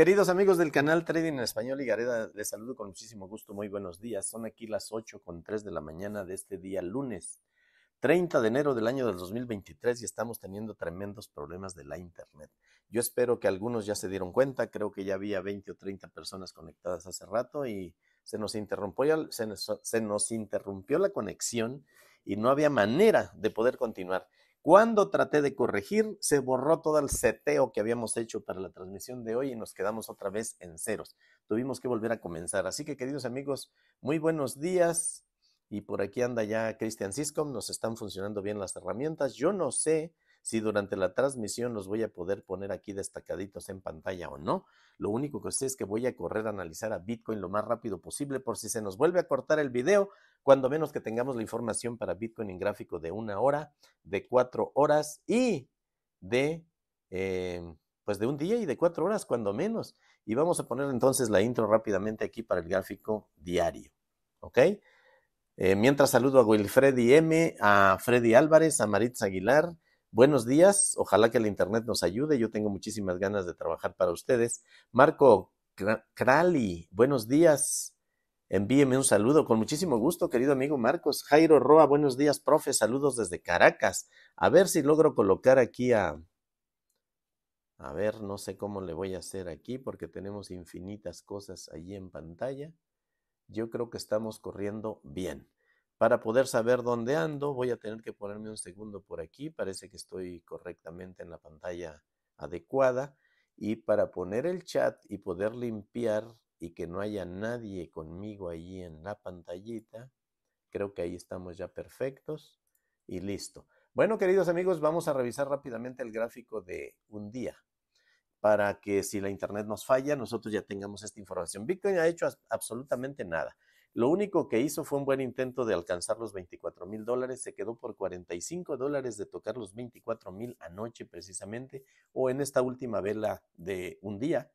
Queridos amigos del canal Trading en Español y Gareda, les saludo con muchísimo gusto, muy buenos días. Son aquí las 8 con 3 de la mañana de este día lunes, 30 de enero del año del 2023 y estamos teniendo tremendos problemas de la Internet. Yo espero que algunos ya se dieron cuenta, creo que ya había 20 o 30 personas conectadas hace rato y se nos interrumpió, se se nos interrumpió la conexión y no había manera de poder continuar. Cuando traté de corregir, se borró todo el seteo que habíamos hecho para la transmisión de hoy y nos quedamos otra vez en ceros. Tuvimos que volver a comenzar. Así que, queridos amigos, muy buenos días. Y por aquí anda ya Christian Cisco. Nos están funcionando bien las herramientas. Yo no sé si durante la transmisión los voy a poder poner aquí destacaditos en pantalla o no. Lo único que sé es que voy a correr a analizar a Bitcoin lo más rápido posible por si se nos vuelve a cortar el video cuando menos que tengamos la información para Bitcoin en gráfico de una hora, de cuatro horas y de, em, pues de un día y de cuatro horas, cuando menos. Y vamos a poner entonces la intro rápidamente aquí para el gráfico diario, ¿ok? Eh, mientras saludo a Wilfredi M, a Freddy Álvarez, a Maritza Aguilar, Buenos días, ojalá que el Internet nos ayude, yo tengo muchísimas ganas de trabajar para ustedes. Marco Krali, buenos días. Envíeme un saludo con muchísimo gusto, querido amigo Marcos. Jairo Roa, buenos días, profe. Saludos desde Caracas. A ver si logro colocar aquí a... A ver, no sé cómo le voy a hacer aquí porque tenemos infinitas cosas allí en pantalla. Yo creo que estamos corriendo bien. Para poder saber dónde ando, voy a tener que ponerme un segundo por aquí. Parece que estoy correctamente en la pantalla adecuada. Y para poner el chat y poder limpiar y que no haya nadie conmigo ahí en la pantallita, creo que ahí estamos ya perfectos y listo. Bueno, queridos amigos, vamos a revisar rápidamente el gráfico de un día para que si la internet nos falla, nosotros ya tengamos esta información. Bitcoin ha hecho absolutamente nada. Lo único que hizo fue un buen intento de alcanzar los 24 mil dólares, se quedó por 45 dólares de tocar los 24 mil anoche precisamente, o en esta última vela de un día,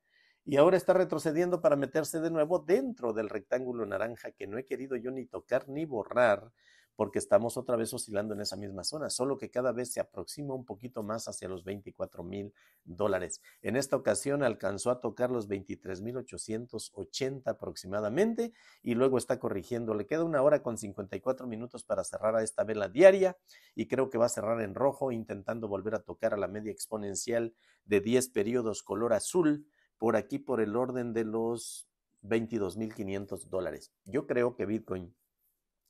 y ahora está retrocediendo para meterse de nuevo dentro del rectángulo naranja que no he querido yo ni tocar ni borrar porque estamos otra vez oscilando en esa misma zona, solo que cada vez se aproxima un poquito más hacia los 24 mil dólares. En esta ocasión alcanzó a tocar los 23.880 aproximadamente y luego está corrigiendo. Le queda una hora con 54 minutos para cerrar a esta vela diaria y creo que va a cerrar en rojo intentando volver a tocar a la media exponencial de 10 periodos color azul por aquí por el orden de los 22.500 dólares. Yo creo que Bitcoin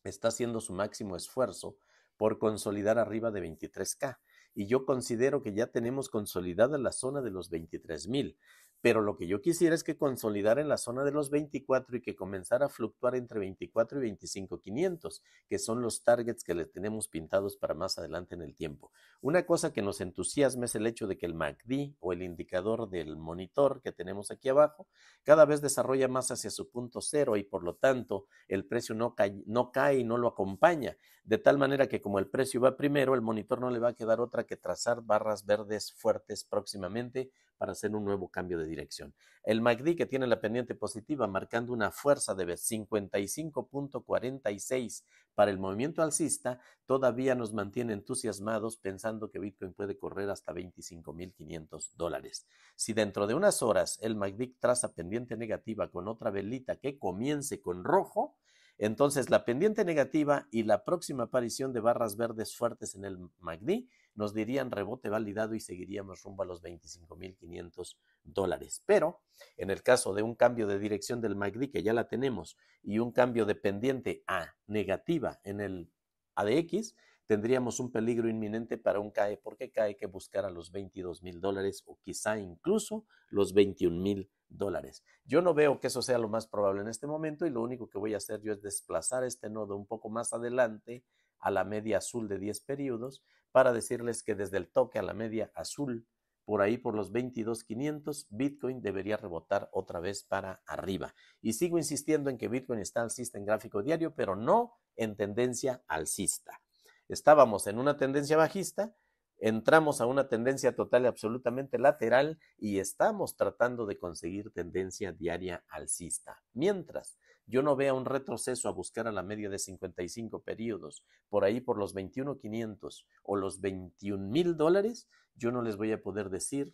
está haciendo su máximo esfuerzo por consolidar arriba de 23K. Y yo considero que ya tenemos consolidada la zona de los 23.000. Pero lo que yo quisiera es que consolidara en la zona de los 24 y que comenzara a fluctuar entre 24 y 25,500, que son los targets que le tenemos pintados para más adelante en el tiempo. Una cosa que nos entusiasma es el hecho de que el MACD o el indicador del monitor que tenemos aquí abajo cada vez desarrolla más hacia su punto cero y por lo tanto el precio no cae, no cae y no lo acompaña. De tal manera que como el precio va primero, el monitor no le va a quedar otra que trazar barras verdes fuertes próximamente para hacer un nuevo cambio de dirección. El MACD que tiene la pendiente positiva marcando una fuerza de 55.46 para el movimiento alcista todavía nos mantiene entusiasmados pensando que Bitcoin puede correr hasta 25.500 dólares. Si dentro de unas horas el MACD traza pendiente negativa con otra velita que comience con rojo, entonces la pendiente negativa y la próxima aparición de barras verdes fuertes en el MACD nos dirían rebote validado y seguiríamos rumbo a los 25.500 dólares. Pero en el caso de un cambio de dirección del MACD, que ya la tenemos, y un cambio de pendiente a negativa en el ADX, tendríamos un peligro inminente para un CAE, porque CAE que buscar a los 22 mil dólares o quizá incluso los 21 mil dólares. Yo no veo que eso sea lo más probable en este momento y lo único que voy a hacer yo es desplazar este nodo un poco más adelante a la media azul de 10 periodos para decirles que desde el toque a la media azul, por ahí por los 22.500, Bitcoin debería rebotar otra vez para arriba. Y sigo insistiendo en que Bitcoin está alcista en gráfico diario, pero no en tendencia alcista. Estábamos en una tendencia bajista, entramos a una tendencia total y absolutamente lateral y estamos tratando de conseguir tendencia diaria alcista. Mientras yo no veo un retroceso a buscar a la media de 55 periodos, por ahí por los 21.500 o los 21 mil dólares, yo no les voy a poder decir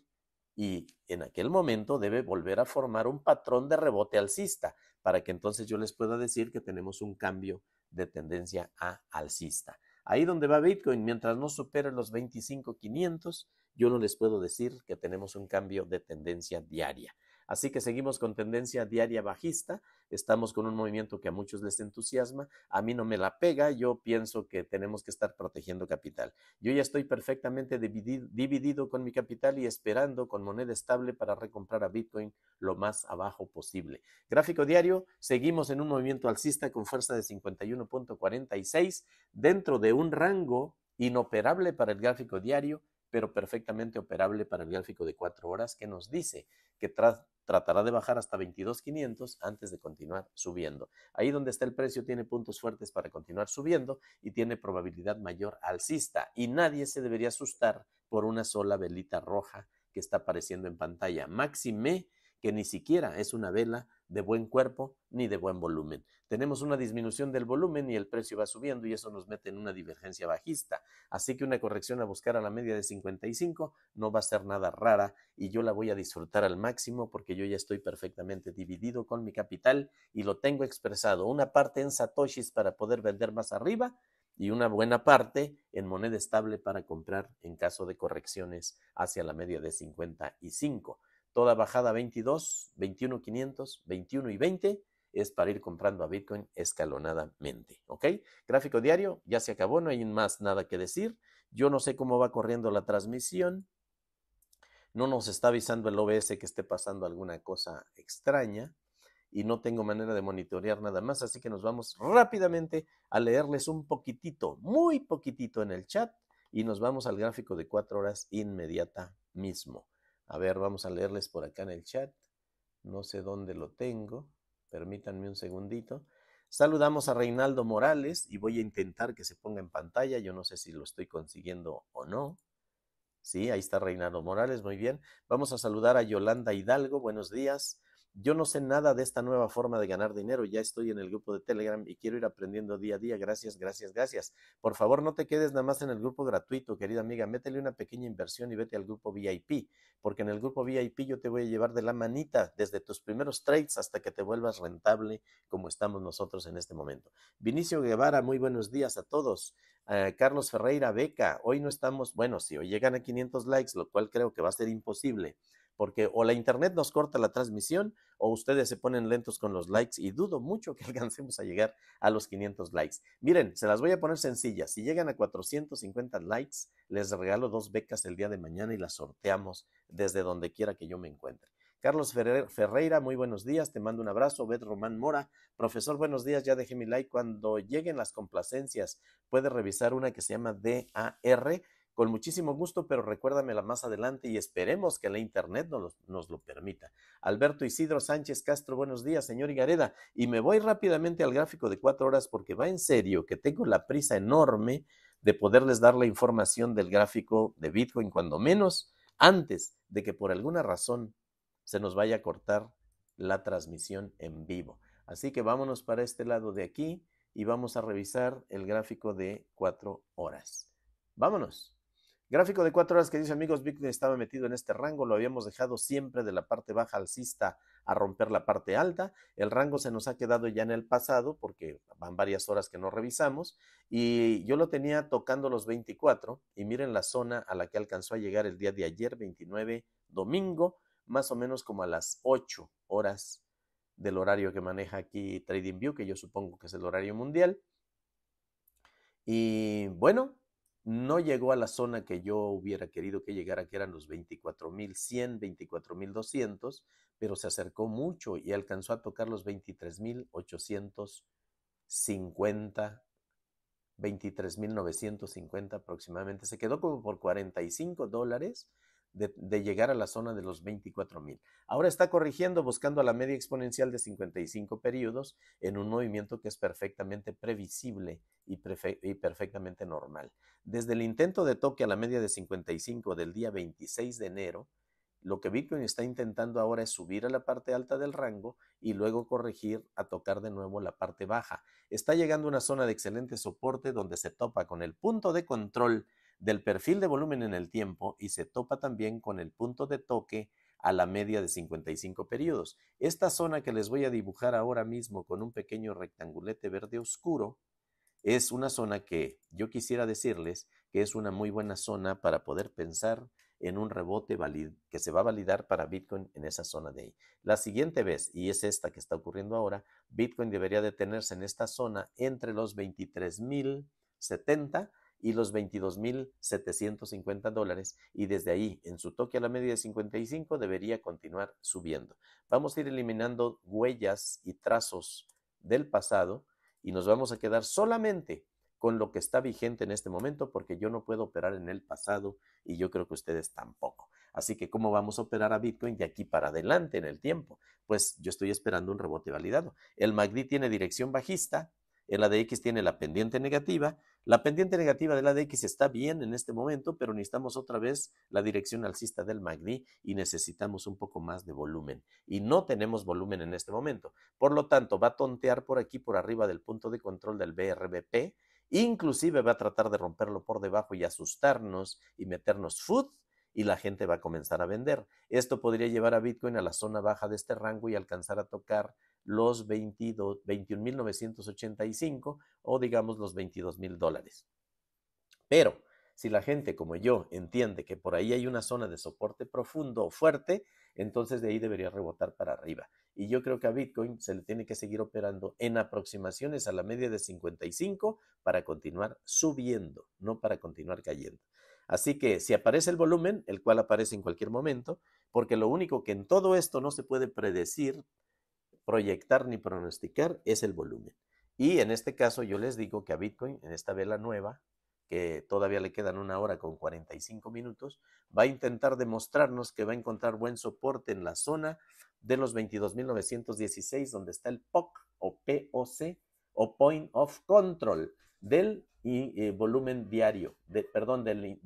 y en aquel momento debe volver a formar un patrón de rebote alcista para que entonces yo les pueda decir que tenemos un cambio de tendencia a alcista. Ahí donde va Bitcoin, mientras no supere los 25.500, yo no les puedo decir que tenemos un cambio de tendencia diaria. Así que seguimos con tendencia diaria bajista, estamos con un movimiento que a muchos les entusiasma, a mí no me la pega, yo pienso que tenemos que estar protegiendo capital. Yo ya estoy perfectamente dividido, con mi capital y esperando con moneda estable para recomprar a Bitcoin lo más abajo posible. Gráfico diario, seguimos en un movimiento alcista con fuerza de 51.46 dentro de un rango inoperable para el gráfico diario pero perfectamente operable para el gráfico de 4 horas, que nos dice que tratará de bajar hasta 22.500 antes de continuar subiendo. Ahí donde está el precio tiene puntos fuertes para continuar subiendo y tiene probabilidad mayor alcista. Y nadie se debería asustar por una sola velita roja que está apareciendo en pantalla. Máxime que ni siquiera es una vela de buen cuerpo ni de buen volumen. Tenemos una disminución del volumen y el precio va subiendo y eso nos mete en una divergencia bajista. Así que una corrección a buscar a la media de 55 no va a ser nada rara y yo la voy a disfrutar al máximo porque yo ya estoy perfectamente dividido con mi capital y lo tengo expresado. Una parte en satoshis para poder vender más arriba y una buena parte en moneda estable para comprar en caso de correcciones hacia la media de 55. Toda bajada 22, 21, 500, 21 y 20 es para ir comprando a Bitcoin escalonadamente. ¿Ok? Gráfico diario, ya se acabó, no hay más nada que decir. Yo no sé cómo va corriendo la transmisión. No nos está avisando el OBS que esté pasando alguna cosa extraña y no tengo manera de monitorear nada más, así que nos vamos rápidamente a leerles un poquitito, muy poquitito en el chat y nos vamos al gráfico de cuatro horas inmediata mismo. A ver, vamos a leerles por acá en el chat. No sé dónde lo tengo. Permítanme un segundito. Saludamos a Reinaldo Morales y voy a intentar que se ponga en pantalla. Yo no sé si lo estoy consiguiendo o no. Sí, ahí está Reinaldo Morales, muy bien. Vamos a saludar a Yolanda Hidalgo, buenos días. Yo no sé nada de esta nueva forma de ganar dinero, ya estoy en el grupo de Telegram y quiero ir aprendiendo día a día. Gracias, gracias, gracias. Por favor, no te quedes nada más en el grupo gratuito, querida amiga, métele una pequeña inversión y vete al grupo VIP, porque en el grupo VIP yo te voy a llevar de la manita desde tus primeros trades hasta que te vuelvas rentable como estamos nosotros en este momento. Vinicio Guevara, muy buenos días a todos. Eh, Carlos Ferreira, Beca, hoy no estamos, bueno, si sí, hoy llegan a 500 likes, lo cual creo que va a ser imposible porque o la internet nos corta la transmisión o ustedes se ponen lentos con los likes y dudo mucho que alcancemos a llegar a los 500 likes. Miren, se las voy a poner sencillas. Si llegan a 450 likes, les regalo dos becas el día de mañana y las sorteamos desde donde quiera que yo me encuentre. Carlos Ferreira, muy buenos días, te mando un abrazo. Bet Román Mora, profesor, buenos días, ya dejé mi like. Cuando lleguen las complacencias, puede revisar una que se llama DAR con muchísimo gusto, pero recuérdamela más adelante y esperemos que la Internet nos, nos lo permita. Alberto Isidro Sánchez Castro, buenos días, señor Igareda. Y me voy rápidamente al gráfico de cuatro horas porque va en serio, que tengo la prisa enorme de poderles dar la información del gráfico de Bitcoin, cuando menos antes de que por alguna razón se nos vaya a cortar la transmisión en vivo. Así que vámonos para este lado de aquí y vamos a revisar el gráfico de cuatro horas. Vámonos. Gráfico de cuatro horas que dice amigos, Bitcoin estaba metido en este rango, lo habíamos dejado siempre de la parte baja alcista a romper la parte alta, el rango se nos ha quedado ya en el pasado porque van varias horas que no revisamos y yo lo tenía tocando los 24 y miren la zona a la que alcanzó a llegar el día de ayer, 29 domingo, más o menos como a las 8 horas del horario que maneja aquí TradingView, que yo supongo que es el horario mundial. Y bueno, no llegó a la zona que yo hubiera querido que llegara, que eran los 24.100, 24.200, pero se acercó mucho y alcanzó a tocar los 23.850, 23.950 aproximadamente. Se quedó como por 45 dólares de, llegar a la zona de los 24.000. Ahora está corrigiendo buscando la media exponencial de 55 periodos en un movimiento que es perfectamente previsible y, y perfectamente normal. Desde el intento de toque a la media de 55 del día 26 de enero, lo que Bitcoin está intentando ahora es subir a la parte alta del rango y luego corregir a tocar de nuevo la parte baja. Está llegando a una zona de excelente soporte donde se topa con el punto de control del perfil de volumen en el tiempo y se topa también con el punto de toque a la media de 55 periodos. Esta zona que les voy a dibujar ahora mismo con un pequeño rectangulete verde oscuro es una zona que yo quisiera decirles que es una muy buena zona para poder pensar en un rebote que se va a validar para Bitcoin en esa zona de ahí. La siguiente vez, y es esta que está ocurriendo ahora, Bitcoin debería detenerse en esta zona entre los 23.070 y los 22.750 dólares y desde ahí, en su toque a la media de 55, debería continuar subiendo. Vamos a ir eliminando huellas y trazos del pasado y nos vamos a quedar solamente con lo que está vigente en este momento porque yo no puedo operar en el pasado y yo creo que ustedes tampoco. Así que, ¿cómo vamos a operar a Bitcoin de aquí para adelante en el tiempo? Pues yo estoy esperando un rebote validado. El MACD tiene dirección bajista, en la de X tiene la pendiente negativa. La pendiente negativa de la de X está bien en este momento, pero necesitamos otra vez la dirección alcista del MACD y necesitamos un poco más de volumen. Y no tenemos volumen en este momento. Por lo tanto, va a tontear por aquí, por arriba del punto de control del BRBP. Inclusive va a tratar de romperlo por debajo y asustarnos y meternos food y la gente va a comenzar a vender. Esto podría llevar a Bitcoin a la zona baja de este rango y alcanzar a tocar los 21.985 o digamos los 22.000 dólares. Pero si la gente como yo entiende que por ahí hay una zona de soporte profundo o fuerte, entonces de ahí debería rebotar para arriba. Y yo creo que a Bitcoin se le tiene que seguir operando en aproximaciones a la media de 55 para continuar subiendo, no para continuar cayendo. Así que si aparece el volumen, el cual aparece en cualquier momento, porque lo único que en todo esto no se puede predecir, proyectar ni pronosticar es el volumen. Y en este caso yo les digo que a Bitcoin, en esta vela nueva, que todavía le quedan una hora con 45 minutos, va a intentar demostrarnos que va a encontrar buen soporte en la zona de los 22.916, donde está el POC o POC o Point of Control del y, eh, volumen diario, perdón, del,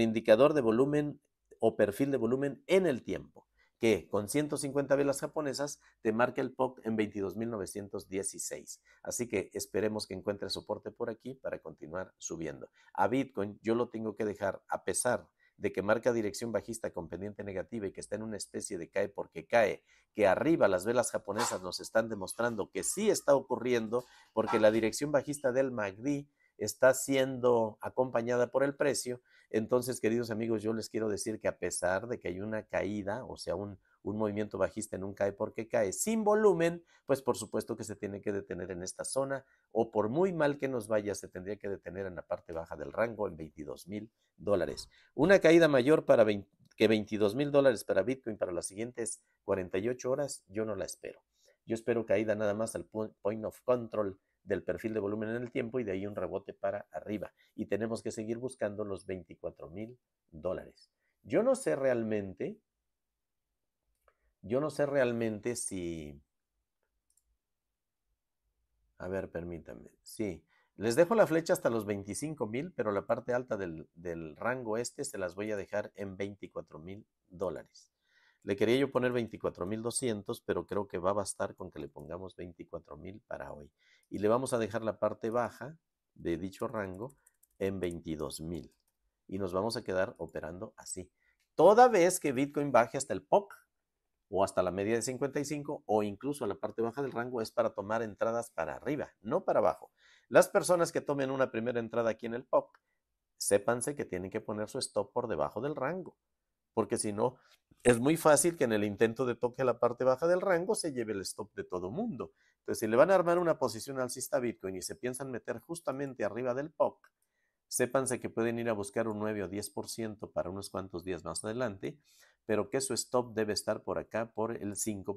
indicador de volumen o perfil de volumen en el tiempo, que con 150 velas japonesas te marca el POC en 22.916. Así que esperemos que encuentre soporte por aquí para continuar subiendo. A Bitcoin yo lo tengo que dejar a pesar de que marca dirección bajista con pendiente negativa y que está en una especie de cae porque cae, que arriba las velas japonesas nos están demostrando que sí está ocurriendo porque la dirección bajista del MACD está siendo acompañada por el precio. Entonces, queridos amigos, yo les quiero decir que a pesar de que hay una caída, o sea, un, un movimiento bajista nunca cae porque cae sin volumen, pues por supuesto que se tiene que detener en esta zona o por muy mal que nos vaya, se tendría que detener en la parte baja del rango en 22 mil dólares. Una caída mayor para que 22 mil dólares para Bitcoin para las siguientes 48 horas, yo no la espero. Yo espero caída nada más al point of control del perfil de volumen en el tiempo y de ahí un rebote para arriba. Y tenemos que seguir buscando los 24 mil dólares. Yo no sé realmente yo no sé realmente si... A ver, permítanme. Sí, les dejo la flecha hasta los 25 mil, pero la parte alta del, rango este se las voy a dejar en 24 mil dólares. Le quería yo poner $24,200, mil pero creo que va a bastar con que le pongamos 24 mil para hoy. Y le vamos a dejar la parte baja de dicho rango en 22 mil. Y nos vamos a quedar operando así. Toda vez que Bitcoin baje hasta el POC, o hasta la media de 55 o incluso a la parte baja del rango es para tomar entradas para arriba, no para abajo. Las personas que tomen una primera entrada aquí en el POP, sépanse que tienen que poner su stop por debajo del rango, porque si no, es muy fácil que en el intento de toque a la parte baja del rango se lleve el stop de todo mundo. Entonces, si le van a armar una posición alcista a Bitcoin y se piensan meter justamente arriba del POC, sépanse que pueden ir a buscar un 9 o 10% para unos cuantos días más adelante pero que su stop debe estar por acá por el 5%,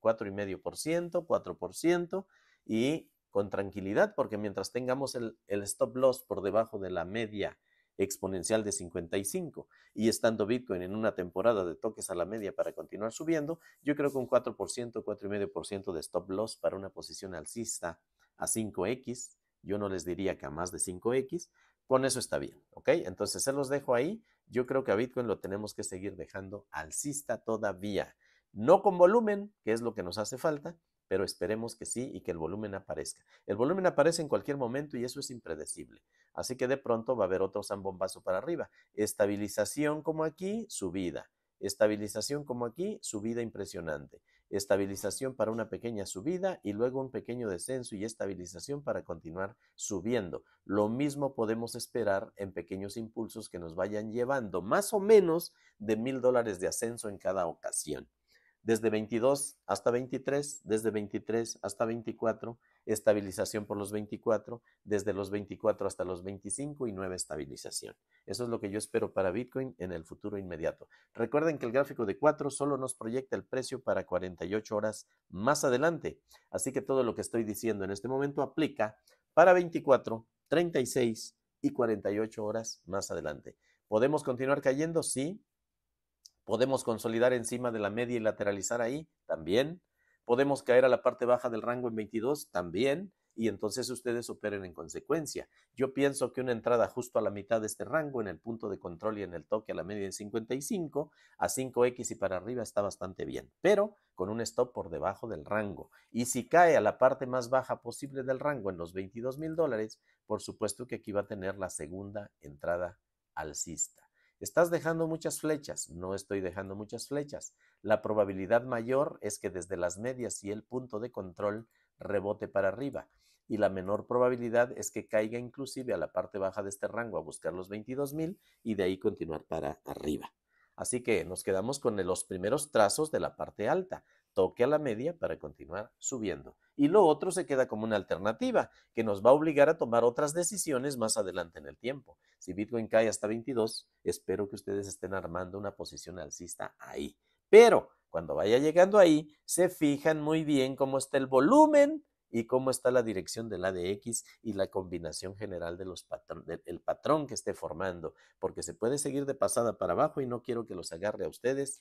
4,5%, 4% y con tranquilidad, porque mientras tengamos el, stop loss por debajo de la media exponencial de 55 y estando Bitcoin en una temporada de toques a la media para continuar subiendo, yo creo que un 4%, 4,5% de stop loss para una posición alcista a 5X, yo no les diría que a más de 5X, con eso está bien, ¿ok? Entonces se los dejo ahí, yo creo que a Bitcoin lo tenemos que seguir dejando alcista todavía. No con volumen, que es lo que nos hace falta, pero esperemos que sí y que el volumen aparezca. El volumen aparece en cualquier momento y eso es impredecible. Así que de pronto va a haber otro zambombazo para arriba. Estabilización como aquí, subida. Estabilización como aquí, subida impresionante estabilización para una pequeña subida y luego un pequeño descenso y estabilización para continuar subiendo. Lo mismo podemos esperar en pequeños impulsos que nos vayan llevando más o menos de mil dólares de ascenso en cada ocasión desde 22 hasta 23, desde 23 hasta 24, estabilización por los 24, desde los 24 hasta los 25 y nueva estabilización. Eso es lo que yo espero para Bitcoin en el futuro inmediato. Recuerden que el gráfico de 4 solo nos proyecta el precio para 48 horas más adelante, así que todo lo que estoy diciendo en este momento aplica para 24, 36 y 48 horas más adelante. ¿Podemos continuar cayendo? Sí, Podemos consolidar encima de la media y lateralizar ahí, también. Podemos caer a la parte baja del rango en 22, también. Y entonces ustedes operen en consecuencia. Yo pienso que una entrada justo a la mitad de este rango, en el punto de control y en el toque a la media en 55, a 5X y para arriba está bastante bien, pero con un stop por debajo del rango. Y si cae a la parte más baja posible del rango, en los 22 mil dólares, por supuesto que aquí va a tener la segunda entrada alcista. Estás dejando muchas flechas. No estoy dejando muchas flechas. La probabilidad mayor es que desde las medias y el punto de control rebote para arriba. Y la menor probabilidad es que caiga inclusive a la parte baja de este rango a buscar los 22.000 y de ahí continuar para arriba. Así que nos quedamos con los primeros trazos de la parte alta toque a la media para continuar subiendo. Y lo otro se queda como una alternativa que nos va a obligar a tomar otras decisiones más adelante en el tiempo. Si Bitcoin cae hasta 22, espero que ustedes estén armando una posición alcista ahí. Pero cuando vaya llegando ahí, se fijan muy bien cómo está el volumen y cómo está la dirección de de X y la combinación general del patrón que esté formando, porque se puede seguir de pasada para abajo y no quiero que los agarre a ustedes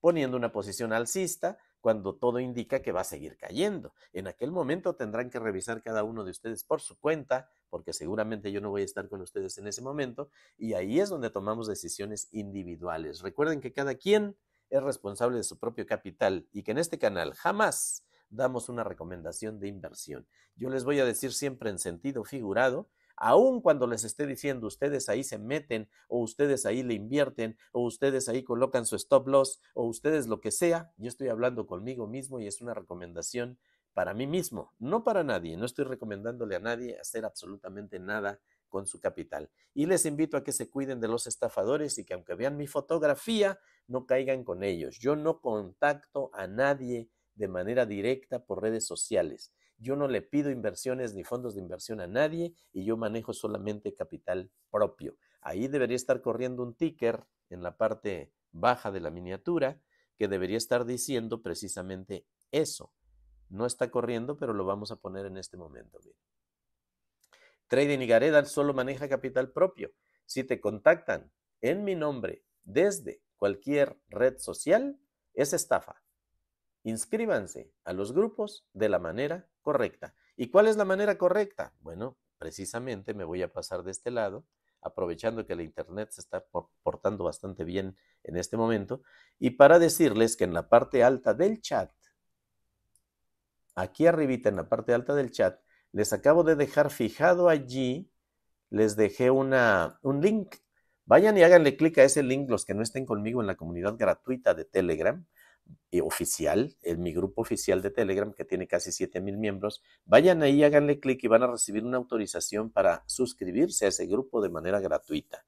poniendo una posición alcista cuando todo indica que va a seguir cayendo. En aquel momento tendrán que revisar cada uno de ustedes por su cuenta, porque seguramente yo no voy a estar con ustedes en ese momento, y ahí es donde tomamos decisiones individuales. Recuerden que cada quien es responsable de su propio capital y que en este canal jamás damos una recomendación de inversión. Yo les voy a decir siempre en sentido figurado aun cuando les esté diciendo ustedes ahí se meten o ustedes ahí le invierten o ustedes ahí colocan su stop loss o ustedes lo que sea, yo estoy hablando conmigo mismo y es una recomendación para mí mismo, no para nadie, no estoy recomendándole a nadie hacer absolutamente nada con su capital. Y les invito a que se cuiden de los estafadores y que aunque vean mi fotografía, no caigan con ellos. Yo no contacto a nadie de manera directa por redes sociales. Yo no le pido inversiones ni fondos de inversión a nadie y yo manejo solamente capital propio. Ahí debería estar corriendo un ticker en la parte baja de la miniatura que debería estar diciendo precisamente eso. No está corriendo, pero lo vamos a poner en este momento. Trading y Gareda solo maneja capital propio. Si te contactan en mi nombre desde cualquier red social, es estafa. Inscríbanse a los grupos de la manera correcta. ¿Y cuál es la manera correcta? Bueno, precisamente me voy a pasar de este lado, aprovechando que la Internet se está portando bastante bien en este momento, y para decirles que en la parte alta del chat, aquí arribita en la parte alta del chat, les acabo de dejar fijado allí, les dejé una, un link. Vayan y háganle clic a ese link los que no estén conmigo en la comunidad gratuita de Telegram eh, oficial, en mi grupo oficial de Telegram, que tiene casi mil miembros, vayan ahí, háganle clic y van a recibir una autorización para suscribirse a ese grupo de manera gratuita.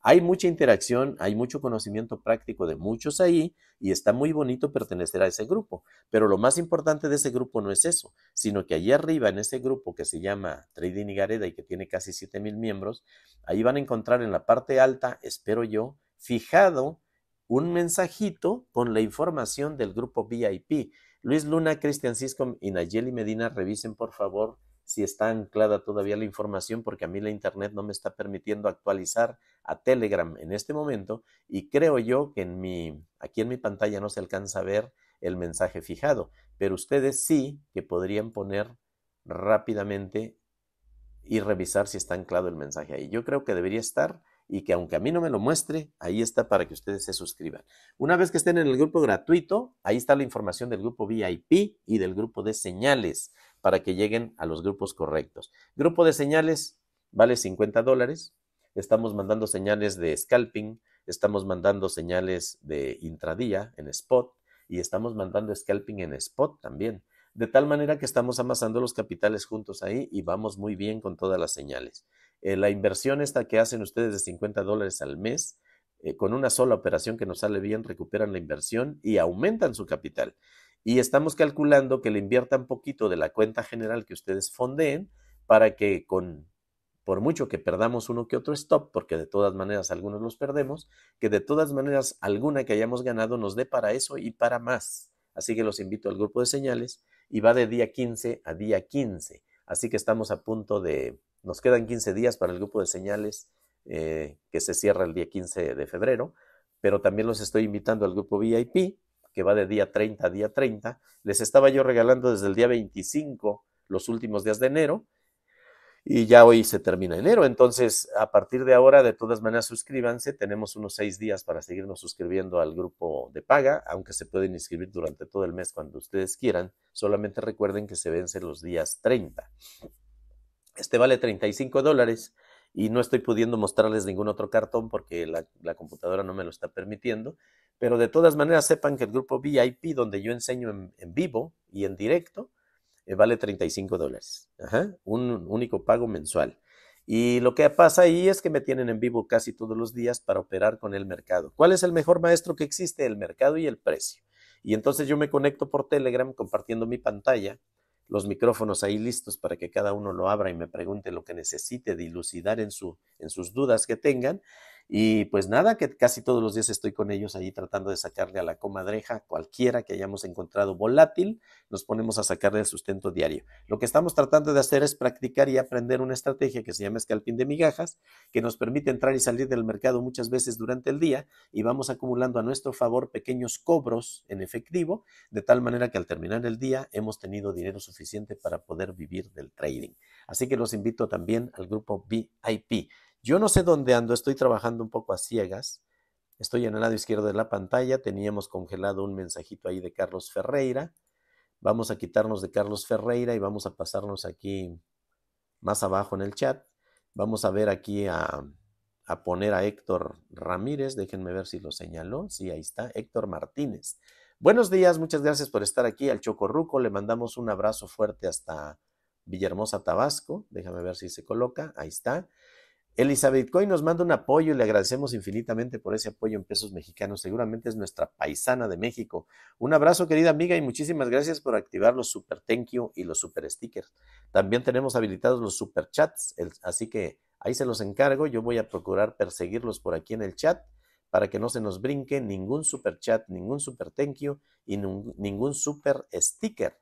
Hay mucha interacción, hay mucho conocimiento práctico de muchos ahí y está muy bonito pertenecer a ese grupo. Pero lo más importante de ese grupo no es eso, sino que allí arriba en ese grupo que se llama Trading y Gareda y que tiene casi mil miembros, ahí van a encontrar en la parte alta, espero yo, fijado un mensajito con la información del grupo VIP. Luis Luna, Cristian Cisco y Nayeli Medina, revisen por favor si está anclada todavía la información, porque a mí la internet no me está permitiendo actualizar a Telegram en este momento y creo yo que en mi, aquí en mi pantalla no se alcanza a ver el mensaje fijado, pero ustedes sí que podrían poner rápidamente y revisar si está anclado el mensaje ahí. Yo creo que debería estar y que aunque a mí no me lo muestre, ahí está para que ustedes se suscriban. Una vez que estén en el grupo gratuito, ahí está la información del grupo VIP y del grupo de señales para que lleguen a los grupos correctos. Grupo de señales vale 50 dólares. Estamos mandando señales de scalping, estamos mandando señales de intradía en spot y estamos mandando scalping en spot también. De tal manera que estamos amasando los capitales juntos ahí y vamos muy bien con todas las señales. Eh, la inversión esta que hacen ustedes de 50 dólares al mes, eh, con una sola operación que nos sale bien, recuperan la inversión y aumentan su capital. Y estamos calculando que le inviertan poquito de la cuenta general que ustedes fondeen para que con por mucho que perdamos uno que otro stop, porque de todas maneras algunos los perdemos, que de todas maneras alguna que hayamos ganado nos dé para eso y para más. Así que los invito al grupo de señales y va de día 15 a día 15. Así que estamos a punto de nos quedan 15 días para el grupo de señales eh, que se cierra el día 15 de febrero, pero también los estoy invitando al grupo VIP, que va de día 30 a día 30. Les estaba yo regalando desde el día 25 los últimos días de enero, y ya hoy se termina enero. Entonces, a partir de ahora, de todas maneras, suscríbanse. Tenemos unos seis días para seguirnos suscribiendo al grupo de paga, aunque se pueden inscribir durante todo el mes cuando ustedes quieran. Solamente recuerden que se vence los días 30. Este vale 35 dólares y no estoy pudiendo mostrarles ningún otro cartón porque la, computadora no me lo está permitiendo. Pero de todas maneras, sepan que el grupo VIP, donde yo enseño en, vivo y en directo, eh, vale 35 dólares. Un único pago mensual. Y lo que pasa ahí es que me tienen en vivo casi todos los días para operar con el mercado. ¿Cuál es el mejor maestro que existe? El mercado y el precio. Y entonces yo me conecto por Telegram compartiendo mi pantalla los micrófonos ahí listos para que cada uno lo abra y me pregunte lo que necesite dilucidar en, su, en sus dudas que tengan. Y pues nada, que casi todos los días estoy con ellos ahí tratando de sacarle a la comadreja cualquiera que hayamos encontrado volátil, nos ponemos a sacarle el sustento diario. Lo que estamos tratando de hacer es practicar y aprender una estrategia que se llama escalpín de migajas, que nos permite entrar y salir del mercado muchas veces durante el día y vamos acumulando a nuestro favor pequeños cobros en efectivo, de tal manera que al terminar el día hemos tenido dinero suficiente para poder vivir del trading. Así que los invito también al grupo VIP yo no sé dónde ando, estoy trabajando un poco a ciegas. Estoy en el lado izquierdo de la pantalla, teníamos congelado un mensajito ahí de Carlos Ferreira. Vamos a quitarnos de Carlos Ferreira y vamos a pasarnos aquí más abajo en el chat. Vamos a ver aquí a, poner a Héctor Ramírez, déjenme ver si lo señaló, sí, ahí está, Héctor Martínez. Buenos días, muchas gracias por estar aquí al Chocorruco, le mandamos un abrazo fuerte hasta Villahermosa, Tabasco, déjame ver si se coloca, ahí está. Elizabeth Coy nos manda un apoyo y le agradecemos infinitamente por ese apoyo en pesos mexicanos. Seguramente es nuestra paisana de México. Un abrazo, querida amiga, y muchísimas gracias por activar los super thank y los super stickers. También tenemos habilitados los super chats, así que ahí se los encargo. Yo voy a procurar perseguirlos por aquí en el chat para que no se nos brinque ningún super chat, ningún super y ningún super sticker.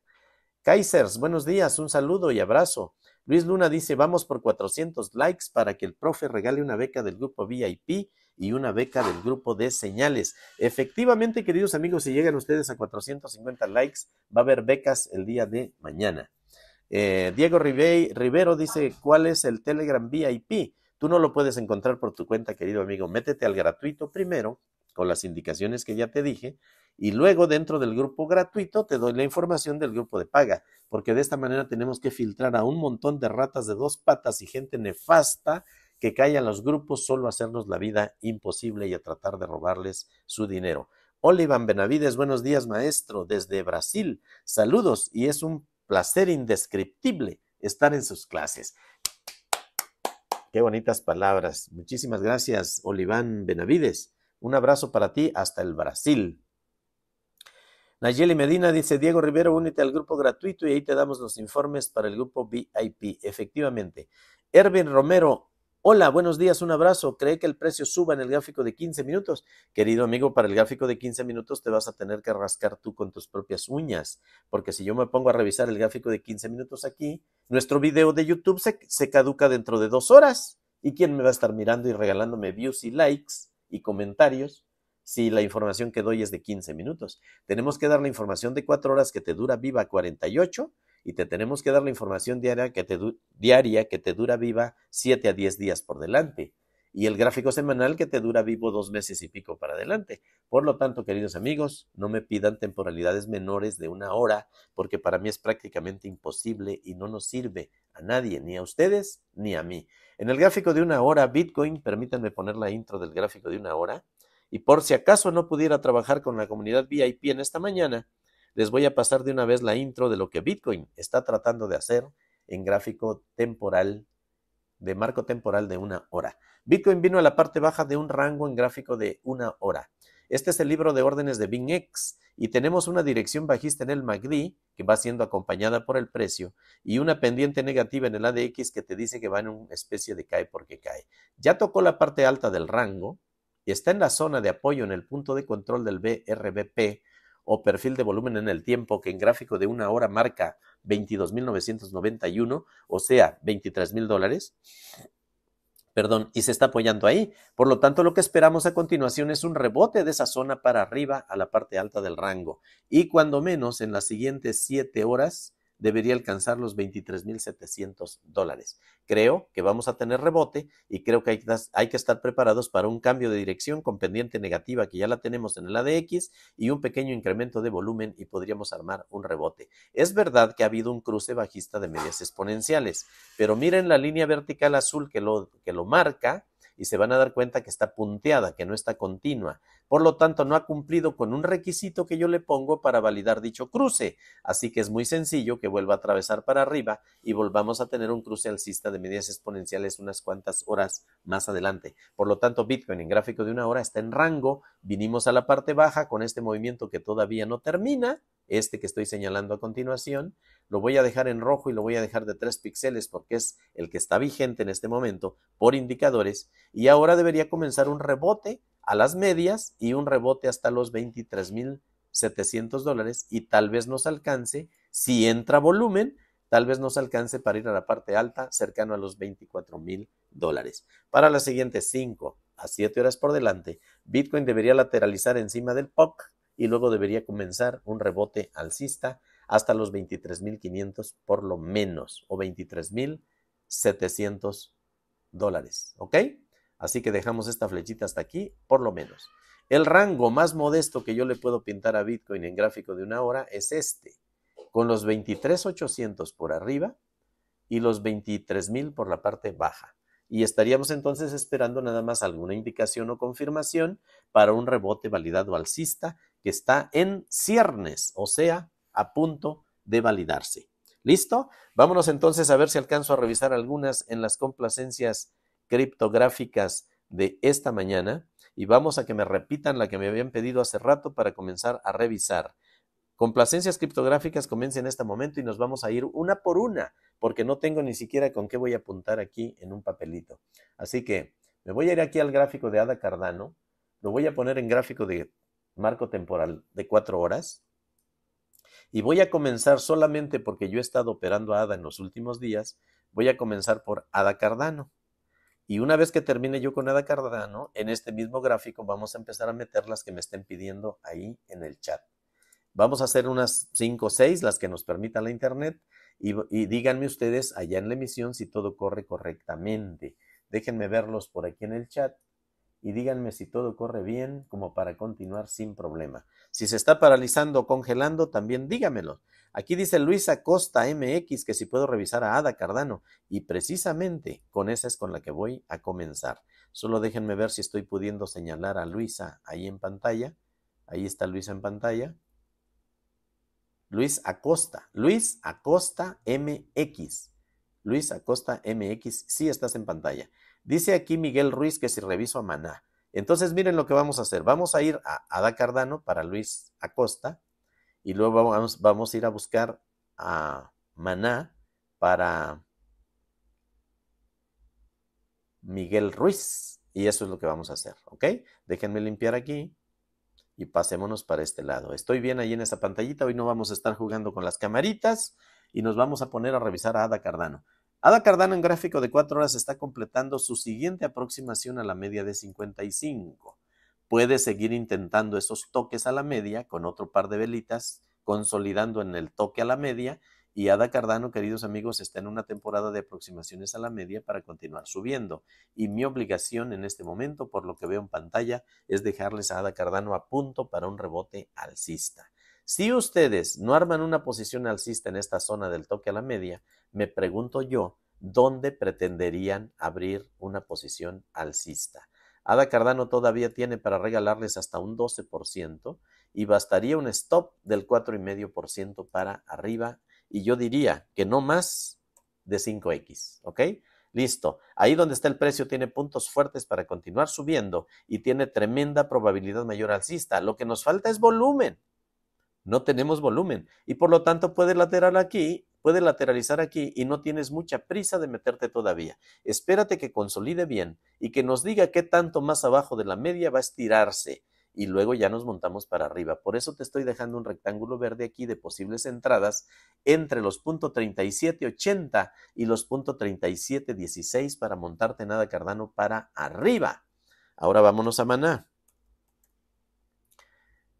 Kaisers, buenos días, un saludo y abrazo. Luis Luna dice, vamos por 400 likes para que el profe regale una beca del grupo VIP y una beca del grupo de señales. Efectivamente, queridos amigos, si llegan ustedes a 450 likes, va a haber becas el día de mañana. Eh, Diego Rivero dice, ¿cuál es el Telegram VIP? Tú no lo puedes encontrar por tu cuenta, querido amigo. Métete al gratuito primero, con las indicaciones que ya te dije, y luego dentro del grupo gratuito te doy la información del grupo de paga, porque de esta manera tenemos que filtrar a un montón de ratas de dos patas y gente nefasta que cae a los grupos solo a hacernos la vida imposible y a tratar de robarles su dinero. Oliván Benavides, buenos días maestro, desde Brasil, saludos y es un placer indescriptible estar en sus clases. Qué bonitas palabras. Muchísimas gracias, Oliván Benavides. Un abrazo para ti hasta el Brasil. Nayeli Medina dice, Diego Rivero, únete al grupo gratuito y ahí te damos los informes para el grupo VIP. Efectivamente. Erwin Romero, hola, buenos días, un abrazo. ¿Cree que el precio suba en el gráfico de 15 minutos? Querido amigo, para el gráfico de 15 minutos te vas a tener que rascar tú con tus propias uñas, porque si yo me pongo a revisar el gráfico de 15 minutos aquí, nuestro video de YouTube se, se caduca dentro de dos horas. ¿Y quién me va a estar mirando y regalándome views y likes y comentarios? si la información que doy es de 15 minutos. Tenemos que dar la información de 4 horas que te dura viva 48 y te tenemos que dar la información diaria que te, diaria que te dura viva 7 a 10 días por delante y el gráfico semanal que te dura vivo dos meses y pico para adelante. Por lo tanto, queridos amigos, no me pidan temporalidades menores de una hora, porque para mí es prácticamente imposible y no nos sirve a nadie, ni a ustedes ni a mí. En el gráfico de una hora, Bitcoin, permítanme poner la intro del gráfico de una hora, y por si acaso no pudiera trabajar con la comunidad VIP en esta mañana, les voy a pasar de una vez la intro de lo que Bitcoin está tratando de hacer en gráfico temporal, de marco temporal de una hora. Bitcoin vino a la parte baja de un rango en gráfico de una hora. Este es el libro de órdenes de BINX y tenemos una dirección bajista en el MACD que va siendo acompañada por el precio y una pendiente negativa en el ADX que te dice que va en una especie de cae porque cae. Ya tocó la parte alta del rango, y está en la zona de apoyo en el punto de control del BRBP o perfil de volumen en el tiempo que en gráfico de una hora marca 22.991, o sea, 23.000 dólares, perdón, y se está apoyando ahí. Por lo tanto, lo que esperamos a continuación es un rebote de esa zona para arriba a la parte alta del rango. Y cuando menos en las siguientes siete horas, debería alcanzar los 23.700 dólares. Creo que vamos a tener rebote y creo que hay, que estar preparados para un cambio de dirección con pendiente negativa que ya la tenemos en el ADX y un pequeño incremento de volumen y podríamos armar un rebote. Es verdad que ha habido un cruce bajista de medias exponenciales, pero miren la línea vertical azul que lo, que lo marca y se van a dar cuenta que está punteada, que no está continua. Por lo tanto, no ha cumplido con un requisito que yo le pongo para validar dicho cruce. Así que es muy sencillo que vuelva a atravesar para arriba y volvamos a tener un cruce alcista de medidas exponenciales unas cuantas horas más adelante. Por lo tanto, Bitcoin en gráfico de una hora está en rango. Vinimos a la parte baja con este movimiento que todavía no termina, este que estoy señalando a continuación, lo voy a dejar en rojo y lo voy a dejar de 3 píxeles porque es el que está vigente en este momento por indicadores. Y ahora debería comenzar un rebote a las medias y un rebote hasta los 23.700 dólares y tal vez nos alcance, si entra volumen, tal vez nos alcance para ir a la parte alta cercano a los 24.000 dólares. Para las siguientes 5 a 7 horas por delante, Bitcoin debería lateralizar encima del POC y luego debería comenzar un rebote alcista hasta los 23.500 por lo menos o 23.700 dólares, ¿ok? Así que dejamos esta flechita hasta aquí por lo menos. El rango más modesto que yo le puedo pintar a Bitcoin en gráfico de una hora es este, con los 23,800 por arriba y los 23,000 por la parte baja. Y estaríamos entonces esperando nada más alguna indicación o confirmación para un rebote validado alcista que está en ciernes, o sea, a punto de validarse. ¿Listo? Vámonos entonces a ver si alcanzo a revisar algunas en las complacencias criptográficas de esta mañana y vamos a que me repitan la que me habían pedido hace rato para comenzar a revisar. Complacencias criptográficas comiencen en este momento y nos vamos a ir una por una porque no tengo ni siquiera con qué voy a apuntar aquí en un papelito. Así que me voy a ir aquí al gráfico de Ada Cardano, lo voy a poner en gráfico de marco temporal de cuatro horas y voy a comenzar solamente porque yo he estado operando a ADA en los últimos días, voy a comenzar por ADA Cardano. Y una vez que termine yo con ADA Cardano, en este mismo gráfico vamos a empezar a meter las que me estén pidiendo ahí en el chat. Vamos a hacer unas 5 o 6, las que nos permita la internet, y, y díganme ustedes allá en la emisión si todo corre correctamente. Déjenme verlos por aquí en el chat y díganme si todo corre bien como para continuar sin problema. Si se está paralizando o congelando, también dígamelo. Aquí dice Luis Acosta MX que si puedo revisar a Ada Cardano y precisamente con esa es con la que voy a comenzar. Solo déjenme ver si estoy pudiendo señalar a Luisa ahí en pantalla. Ahí está Luisa en pantalla. Luis Acosta, Luis Acosta MX. Luis Acosta MX, sí estás en pantalla. Dice aquí Miguel Ruiz que si reviso a Maná. Entonces miren lo que vamos a hacer. Vamos a ir a Ada Cardano para Luis Acosta y luego vamos, vamos a ir a buscar a Maná para Miguel Ruiz. Y eso es lo que vamos a hacer, ¿ok? Déjenme limpiar aquí y pasémonos para este lado. Estoy bien ahí en esta pantallita. Hoy no vamos a estar jugando con las camaritas y nos vamos a poner a revisar a Ada Cardano. Ada Cardano en gráfico de cuatro horas está completando su siguiente aproximación a la media de 55. Puede seguir intentando esos toques a la media con otro par de velitas, consolidando en el toque a la media. Y Ada Cardano, oh, queridos amigos, está en una temporada de aproximaciones a la media para continuar subiendo. Y mi obligación en este momento, por lo que veo en pantalla, es dejarles a Ada Cardano a punto para un rebote alcista. Si ustedes no arman una posición alcista en esta zona del toque a la media, me pregunto yo dónde pretenderían abrir una posición alcista. Ada Cardano todavía tiene para regalarles hasta un 12% y bastaría un stop del 4,5% para arriba y yo diría que no más de 5X, ¿ok? Listo. Ahí donde está el precio tiene puntos fuertes para continuar subiendo y tiene tremenda probabilidad mayor alcista. Lo que nos falta es volumen. No tenemos volumen y por lo tanto puede lateral aquí puede lateralizar aquí y no tienes mucha prisa de meterte todavía. Espérate que consolide bien y que nos diga qué tanto más abajo de la media va a estirarse y luego ya nos montamos para arriba. Por eso te estoy dejando un rectángulo verde aquí de posibles entradas entre los 37.80 y los 37.16 para montarte nada Cardano para arriba. Ahora vámonos a Maná.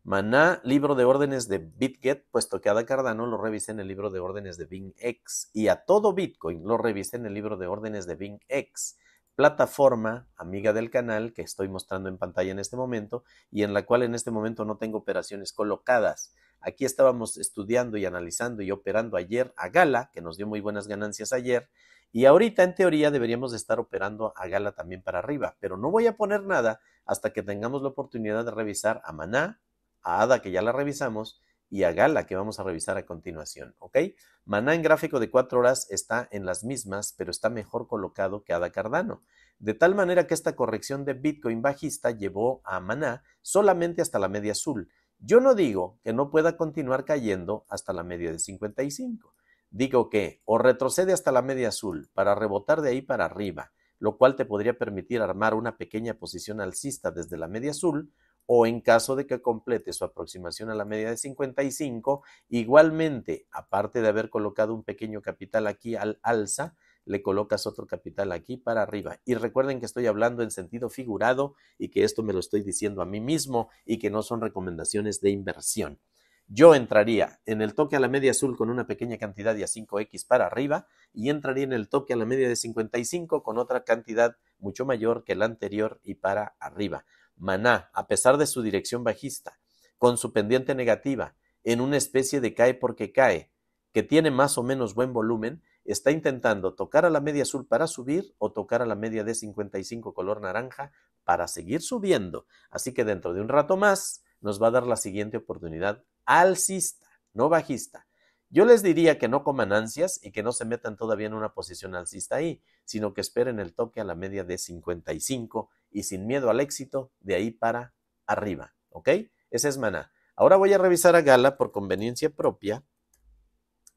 Maná, libro de órdenes de BitGet, puesto que cada Cardano lo revisé en el libro de órdenes de BingX y a todo Bitcoin lo revisé en el libro de órdenes de BingX, plataforma amiga del canal que estoy mostrando en pantalla en este momento y en la cual en este momento no tengo operaciones colocadas. Aquí estábamos estudiando y analizando y operando ayer a Gala, que nos dio muy buenas ganancias ayer, y ahorita en teoría deberíamos estar operando a Gala también para arriba, pero no voy a poner nada hasta que tengamos la oportunidad de revisar a Maná, a ADA, que ya la revisamos, y a Gala, que vamos a revisar a continuación, ¿ok? Maná en gráfico de 4 horas está en las mismas, pero está mejor colocado que ADA Cardano. De tal manera que esta corrección de Bitcoin bajista llevó a Maná solamente hasta la media azul. Yo no digo que no pueda continuar cayendo hasta la media de 55. Digo que o retrocede hasta la media azul para rebotar de ahí para arriba, lo cual te podría permitir armar una pequeña posición alcista desde la media azul, o en caso de que complete su aproximación a la media de 55, igualmente, aparte de haber colocado un pequeño capital aquí al alza, le colocas otro capital aquí para arriba. Y recuerden que estoy hablando en sentido figurado y que esto me lo estoy diciendo a mí mismo y que no son recomendaciones de inversión. Yo entraría en el toque a la media azul con una pequeña cantidad y a 5X para arriba y entraría en el toque a la media de 55 con otra cantidad mucho mayor que la anterior y para arriba. Maná, a pesar de su dirección bajista, con su pendiente negativa, en una especie de cae porque cae, que tiene más o menos buen volumen, está intentando tocar a la media azul para subir o tocar a la media de 55 color naranja para seguir subiendo. Así que dentro de un rato más nos va a dar la siguiente oportunidad alcista, no bajista. Yo les diría que no coman ansias y que no se metan todavía en una posición alcista ahí, sino que esperen el toque a la media de 55 y sin miedo al éxito, de ahí para arriba. ¿Ok? Esa es maná. Ahora voy a revisar a Gala por conveniencia propia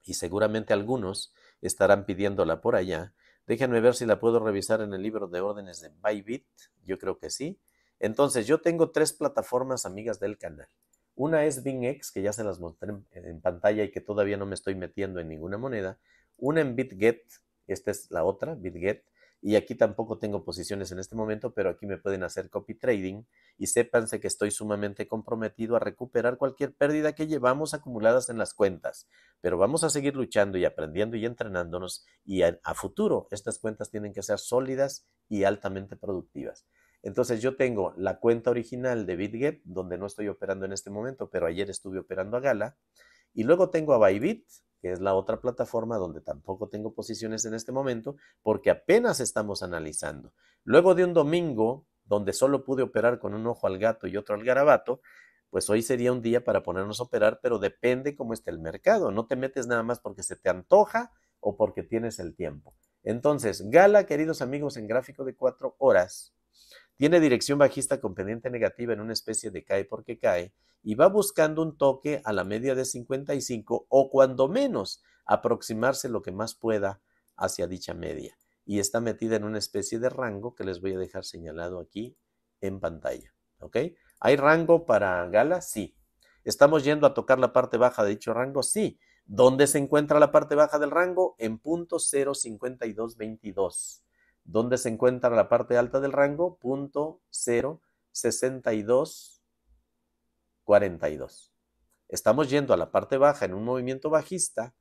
y seguramente algunos estarán pidiéndola por allá. Déjenme ver si la puedo revisar en el libro de órdenes de Bybit. Yo creo que sí. Entonces, yo tengo tres plataformas amigas del canal. Una es BingX, que ya se las mostré en pantalla y que todavía no me estoy metiendo en ninguna moneda. Una en BitGet, esta es la otra, BitGet y aquí tampoco tengo posiciones en este momento, pero aquí me pueden hacer copy trading y sépanse que estoy sumamente comprometido a recuperar cualquier pérdida que llevamos acumuladas en las cuentas, pero vamos a seguir luchando y aprendiendo y entrenándonos y a, futuro estas cuentas tienen que ser sólidas y altamente productivas. Entonces yo tengo la cuenta original de BitGap, donde no estoy operando en este momento, pero ayer estuve operando a Gala y luego tengo a Bybit, que es la otra plataforma donde tampoco tengo posiciones en este momento, porque apenas estamos analizando. Luego de un domingo donde solo pude operar con un ojo al gato y otro al garabato, pues hoy sería un día para ponernos a operar, pero depende cómo esté el mercado. No te metes nada más porque se te antoja o porque tienes el tiempo. Entonces, Gala, queridos amigos, en gráfico de cuatro horas, tiene dirección bajista con pendiente negativa en una especie de cae porque cae y va buscando un toque a la media de 55 o cuando menos aproximarse lo que más pueda hacia dicha media. Y está metida en una especie de rango que les voy a dejar señalado aquí en pantalla. ¿Hay rango para gala? Sí. ¿Estamos yendo a tocar la parte baja de dicho rango? Sí. ¿Dónde se encuentra la parte baja del rango? En punto 05222 donde se encuentra la parte alta del rango, punto 42. Estamos yendo a la parte baja en un movimiento bajista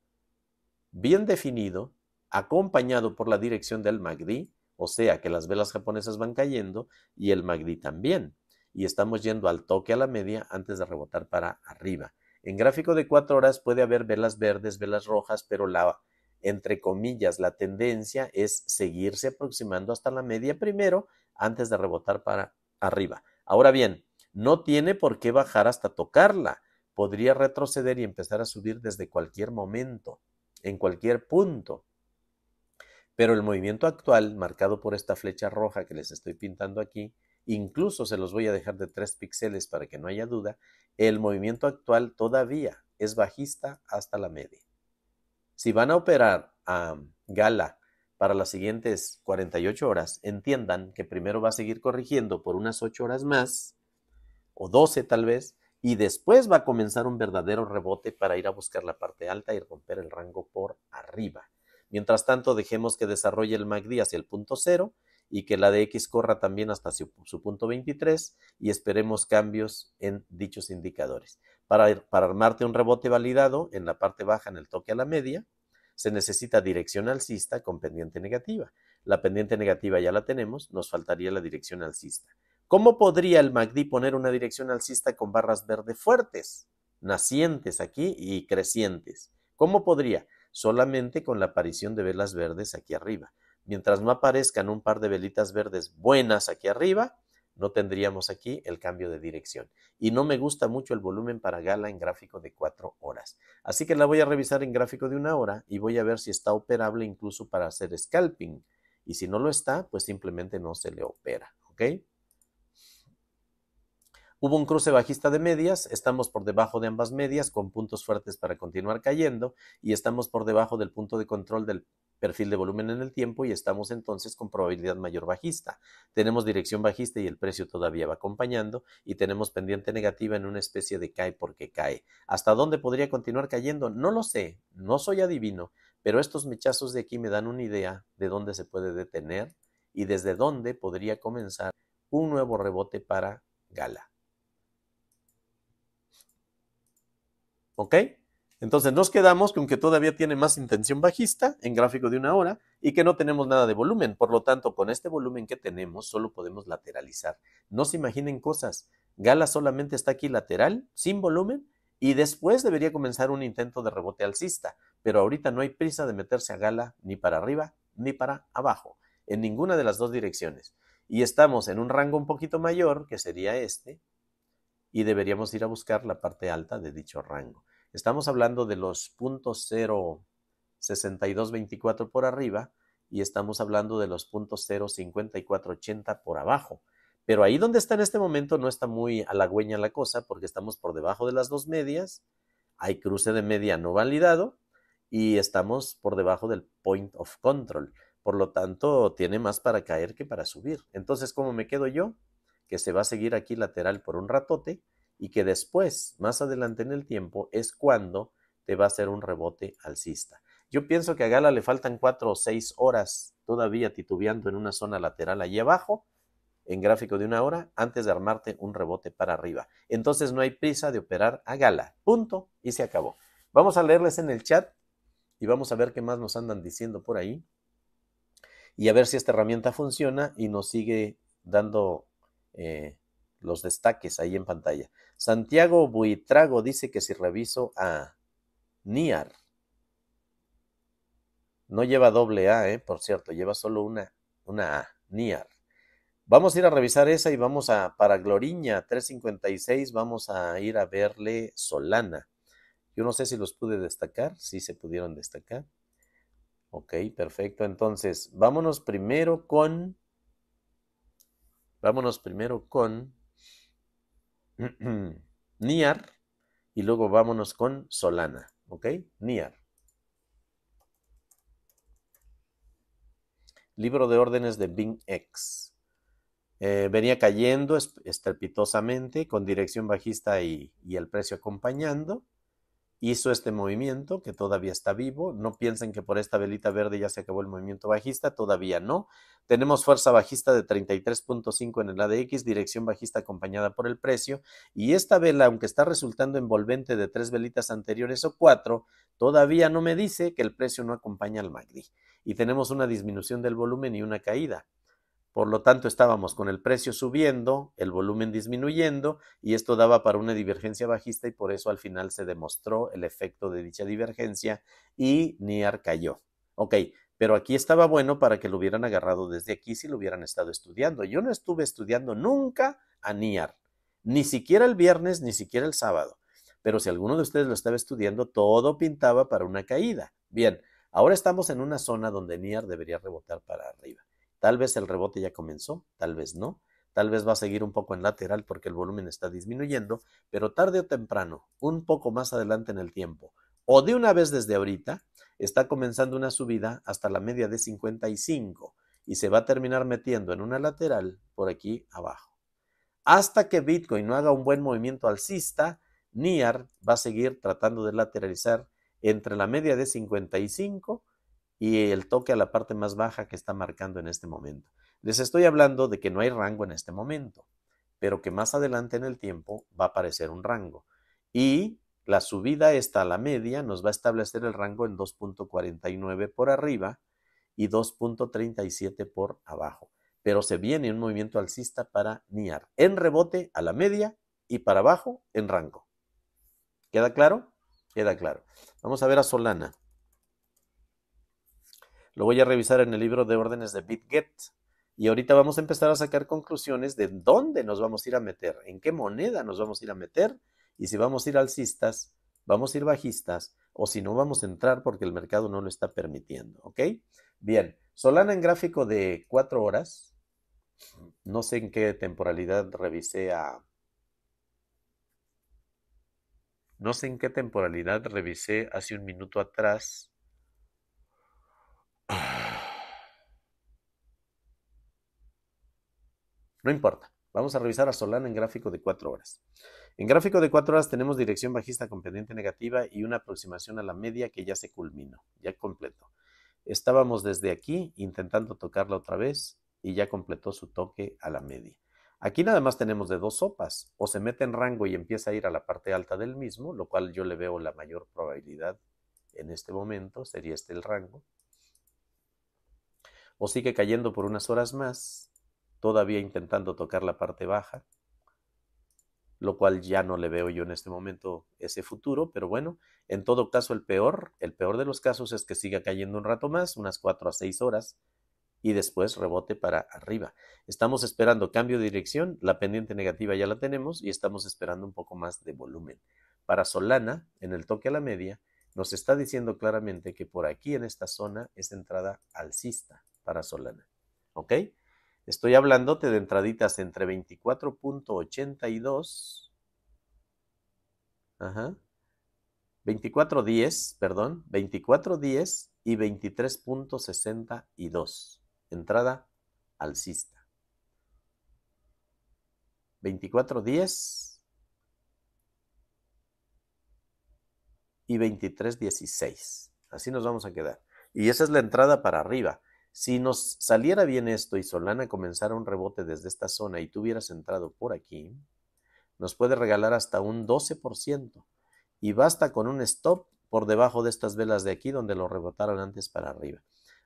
bien definido, acompañado por la dirección del MACD, o sea que las velas japonesas van cayendo y el MACD también. Y estamos yendo al toque a la media antes de rebotar para arriba. En gráfico de 4 horas puede haber velas verdes, velas rojas, pero la, entre comillas, la tendencia es seguirse aproximando hasta la media primero antes de rebotar para arriba. Ahora bien, no tiene por qué bajar hasta tocarla. Podría retroceder y empezar a subir desde cualquier momento, en cualquier punto. Pero el movimiento actual, marcado por esta flecha roja que les estoy pintando aquí, incluso se los voy a dejar de tres píxeles para que no haya duda, el movimiento actual todavía es bajista hasta la media. Si van a operar a Gala para las siguientes 48 horas, entiendan que primero va a seguir corrigiendo por unas 8 horas más, o 12 tal vez, y después va a comenzar un verdadero rebote para ir a buscar la parte alta y romper el rango por arriba. Mientras tanto, dejemos que desarrolle el MACD hacia el punto cero y que la de X corra también hasta su, punto 23 y esperemos cambios en dichos indicadores. Para, para armarte un rebote validado en la parte baja en el toque a la media, se necesita dirección alcista con pendiente negativa. La pendiente negativa ya la tenemos, nos faltaría la dirección alcista. ¿Cómo podría el MACD poner una dirección alcista con barras verdes fuertes, nacientes aquí y crecientes? ¿Cómo podría? Solamente con la aparición de velas verdes aquí arriba. Mientras no aparezcan un par de velitas verdes buenas aquí arriba, no tendríamos aquí el cambio de dirección. Y no me gusta mucho el volumen para gala en gráfico de cuatro horas. Así que la voy a revisar en gráfico de una hora y voy a ver si está operable incluso para hacer scalping. Y si no lo está, pues simplemente no se le opera. ¿Ok? Hubo un cruce bajista de medias, estamos por debajo de ambas medias con puntos fuertes para continuar cayendo y estamos por debajo del punto de control del perfil de volumen en el tiempo y estamos entonces con probabilidad mayor bajista. Tenemos dirección bajista y el precio todavía va acompañando y tenemos pendiente negativa en una especie de cae porque cae. ¿Hasta dónde podría continuar cayendo? No lo sé, no soy adivino, pero estos mechazos de aquí me dan una idea de dónde se puede detener y desde dónde podría comenzar un nuevo rebote para Gala. ¿Ok? Entonces nos quedamos con que todavía tiene más intención bajista en gráfico de una hora y que no tenemos nada de volumen. Por lo tanto, con este volumen que tenemos, solo podemos lateralizar. No se imaginen cosas. Gala solamente está aquí lateral, sin volumen, y después debería comenzar un intento de rebote alcista. Pero ahorita no hay prisa de meterse a Gala ni para arriba ni para abajo, en ninguna de las dos direcciones. Y estamos en un rango un poquito mayor, que sería este, y deberíamos ir a buscar la parte alta de dicho rango. Estamos hablando de los puntos 0.6224 por arriba y estamos hablando de los puntos 0.5480 por abajo. Pero ahí donde está en este momento no está muy halagüeña la cosa porque estamos por debajo de las dos medias, hay cruce de media no validado y estamos por debajo del point of control. Por lo tanto, tiene más para caer que para subir. Entonces, ¿cómo me quedo yo? Que se va a seguir aquí lateral por un ratote y que después, más adelante en el tiempo, es cuando te va a hacer un rebote alcista. Yo pienso que a Gala le faltan cuatro o seis horas todavía titubeando en una zona lateral allí abajo, en gráfico de una hora, antes de armarte un rebote para arriba. Entonces no hay prisa de operar a Gala. Punto. Y se acabó. Vamos a leerles en el chat y vamos a ver qué más nos andan diciendo por ahí. Y a ver si esta herramienta funciona y nos sigue dando eh, los destaques ahí en pantalla. Santiago Buitrago dice que si reviso a Niar, no lleva doble A, eh, por cierto, lleva solo una, una A, Niar. Vamos a ir a revisar esa y vamos a, para Gloriña 356, vamos a ir a verle Solana. Yo no sé si los pude destacar, si se pudieron destacar. Ok, perfecto. Entonces, vámonos primero con, vámonos primero con Niar y luego vámonos con Solana, ¿ok? Niar. Libro de órdenes de Bing X. Eh, venía cayendo estrepitosamente con dirección bajista y el precio acompañando hizo este movimiento que todavía está vivo. No piensen que por esta velita verde ya se acabó el movimiento bajista, todavía no. Tenemos fuerza bajista de 33.5 en el ADX, dirección bajista acompañada por el precio. Y esta vela, aunque está resultando envolvente de tres velitas anteriores o cuatro, todavía no me dice que el precio no acompaña al MACD. Y tenemos una disminución del volumen y una caída. Por lo tanto, estábamos con el precio subiendo, el volumen disminuyendo, y esto daba para una divergencia bajista y por eso al final se demostró el efecto de dicha divergencia y NIAR cayó. Ok, pero aquí estaba bueno para que lo hubieran agarrado desde aquí si lo hubieran estado estudiando. Yo no estuve estudiando nunca a NIAR, ni siquiera el viernes, ni siquiera el sábado. Pero si alguno de ustedes lo estaba estudiando, todo pintaba para una caída. Bien, ahora estamos en una zona donde NIAR debería rebotar para arriba. Tal vez el rebote ya comenzó, tal vez no, tal vez va a seguir un poco en lateral porque el volumen está disminuyendo, pero tarde o temprano, un poco más adelante en el tiempo, o de una vez desde ahorita, está comenzando una subida hasta la media de 55 y se va a terminar metiendo en una lateral por aquí abajo. Hasta que Bitcoin no haga un buen movimiento alcista, NIAR va a seguir tratando de lateralizar entre la media de 55 y el toque a la parte más baja que está marcando en este momento. Les estoy hablando de que no hay rango en este momento, pero que más adelante en el tiempo va a aparecer un rango. Y la subida está a la media, nos va a establecer el rango en 2.49 por arriba y 2.37 por abajo. Pero se viene un movimiento alcista para NIAR, en rebote a la media y para abajo en rango. ¿Queda claro? Queda claro. Vamos a ver a Solana. Lo voy a revisar en el libro de órdenes de BitGet. Y ahorita vamos a empezar a sacar conclusiones de dónde nos vamos a ir a meter, en qué moneda nos vamos a ir a meter y si vamos a ir alcistas, vamos a ir bajistas o si no vamos a entrar porque el mercado no lo está permitiendo. ¿Ok? Bien, Solana en gráfico de cuatro horas. No sé en qué temporalidad revisé a... No sé en qué temporalidad revisé hace un minuto atrás No importa. Vamos a revisar a Solana en gráfico de 4 horas. En gráfico de 4 horas tenemos dirección bajista con pendiente negativa y una aproximación a la media que ya se culminó, ya completó. Estábamos desde aquí intentando tocarla otra vez y ya completó su toque a la media. Aquí nada más tenemos de dos sopas, o se mete en rango y empieza a ir a la parte alta del mismo, lo cual yo le veo la mayor probabilidad en este momento, sería este el rango, o sigue cayendo por unas horas más, todavía intentando tocar la parte baja, lo cual ya no le veo yo en este momento ese futuro, pero bueno, en todo caso el peor, el peor de los casos es que siga cayendo un rato más, unas 4 a 6 horas, y después rebote para arriba. Estamos esperando cambio de dirección, la pendiente negativa ya la tenemos y estamos esperando un poco más de volumen. Para Solana, en el toque a la media, nos está diciendo claramente que por aquí en esta zona es entrada alcista para Solana. ¿Ok? Estoy hablándote de entraditas entre 24.82. 24.10, perdón, 24.10 y 23.62. Entrada alcista. 24.10 y 23.16. Así nos vamos a quedar. Y esa es la entrada para arriba. Si nos saliera bien esto y Solana comenzara un rebote desde esta zona y tú hubieras entrado por aquí, nos puede regalar hasta un 12%. Y basta con un stop por debajo de estas velas de aquí donde lo rebotaron antes para arriba.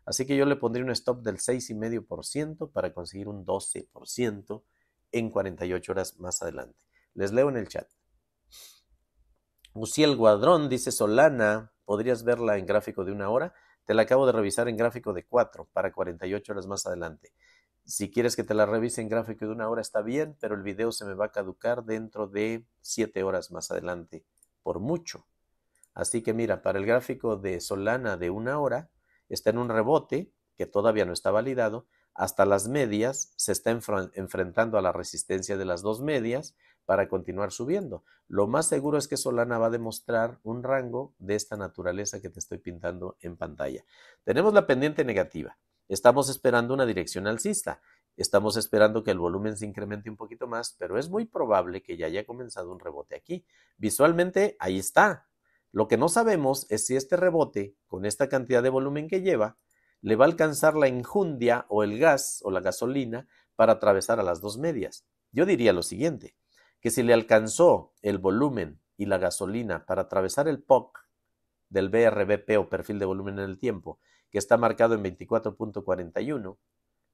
Así que yo le pondría un stop del 6,5% para conseguir un 12% en 48 horas más adelante. Les leo en el chat. Musiel Guadrón dice Solana, podrías verla en gráfico de una hora. Te la acabo de revisar en gráfico de 4 para 48 horas más adelante. Si quieres que te la revise en gráfico de una hora está bien, pero el video se me va a caducar dentro de 7 horas más adelante, por mucho. Así que mira, para el gráfico de Solana de una hora, está en un rebote que todavía no está validado, hasta las medias, se está enfrentando a la resistencia de las dos medias, para continuar subiendo. Lo más seguro es que Solana va a demostrar un rango de esta naturaleza que te estoy pintando en pantalla. Tenemos la pendiente negativa. Estamos esperando una dirección alcista. Estamos esperando que el volumen se incremente un poquito más, pero es muy probable que ya haya comenzado un rebote aquí. Visualmente, ahí está. Lo que no sabemos es si este rebote, con esta cantidad de volumen que lleva, le va a alcanzar la injundia o el gas o la gasolina para atravesar a las dos medias. Yo diría lo siguiente, que si le alcanzó el volumen y la gasolina para atravesar el POC del BRBP o perfil de volumen en el tiempo, que está marcado en 24.41,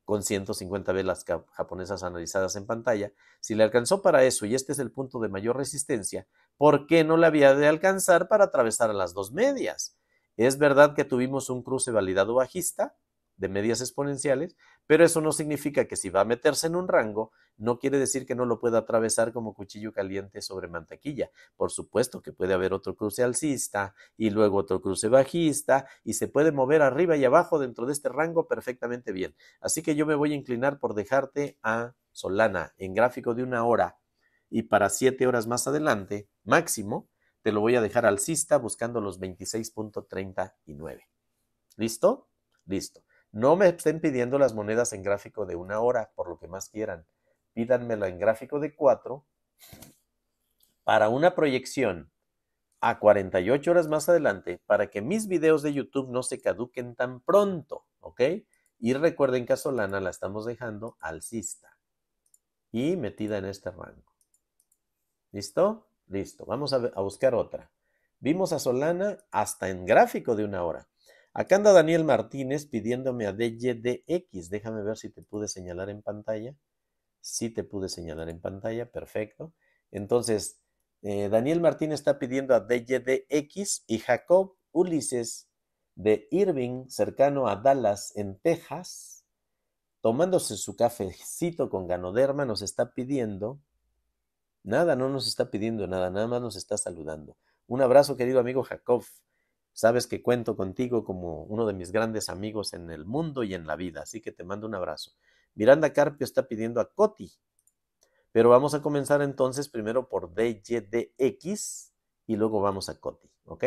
con 150 velas japonesas analizadas en pantalla, si le alcanzó para eso y este es el punto de mayor resistencia, ¿por qué no le había de alcanzar para atravesar a las dos medias? Es verdad que tuvimos un cruce validado bajista de medias exponenciales, pero eso no significa que si va a meterse en un rango, no quiere decir que no lo pueda atravesar como cuchillo caliente sobre mantequilla. Por supuesto que puede haber otro cruce alcista y luego otro cruce bajista y se puede mover arriba y abajo dentro de este rango perfectamente bien. Así que yo me voy a inclinar por dejarte a Solana en gráfico de una hora y para siete horas más adelante, máximo, te lo voy a dejar alcista buscando los 26.39. ¿Listo? Listo. No me estén pidiendo las monedas en gráfico de una hora, por lo que más quieran. Pídanmela en gráfico de cuatro para una proyección a 48 horas más adelante para que mis videos de YouTube no se caduquen tan pronto, ¿ok? Y recuerden que a Solana la estamos dejando alcista y metida en este rango. ¿Listo? Listo. Vamos a buscar otra. Vimos a Solana hasta en gráfico de una hora. Acá anda Daniel Martínez pidiéndome a X Déjame ver si te pude señalar en pantalla. Sí te pude señalar en pantalla, perfecto. Entonces, eh, Daniel Martínez está pidiendo a X y Jacob Ulises de Irving, cercano a Dallas, en Texas, tomándose su cafecito con ganoderma, nos está pidiendo, nada, no nos está pidiendo nada, nada más nos está saludando. Un abrazo, querido amigo Jacob. Sabes que cuento contigo como uno de mis grandes amigos en el mundo y en la vida, así que te mando un abrazo. Miranda Carpio está pidiendo a Coti, pero vamos a comenzar entonces primero por DYDX y luego vamos a Coti, ¿ok?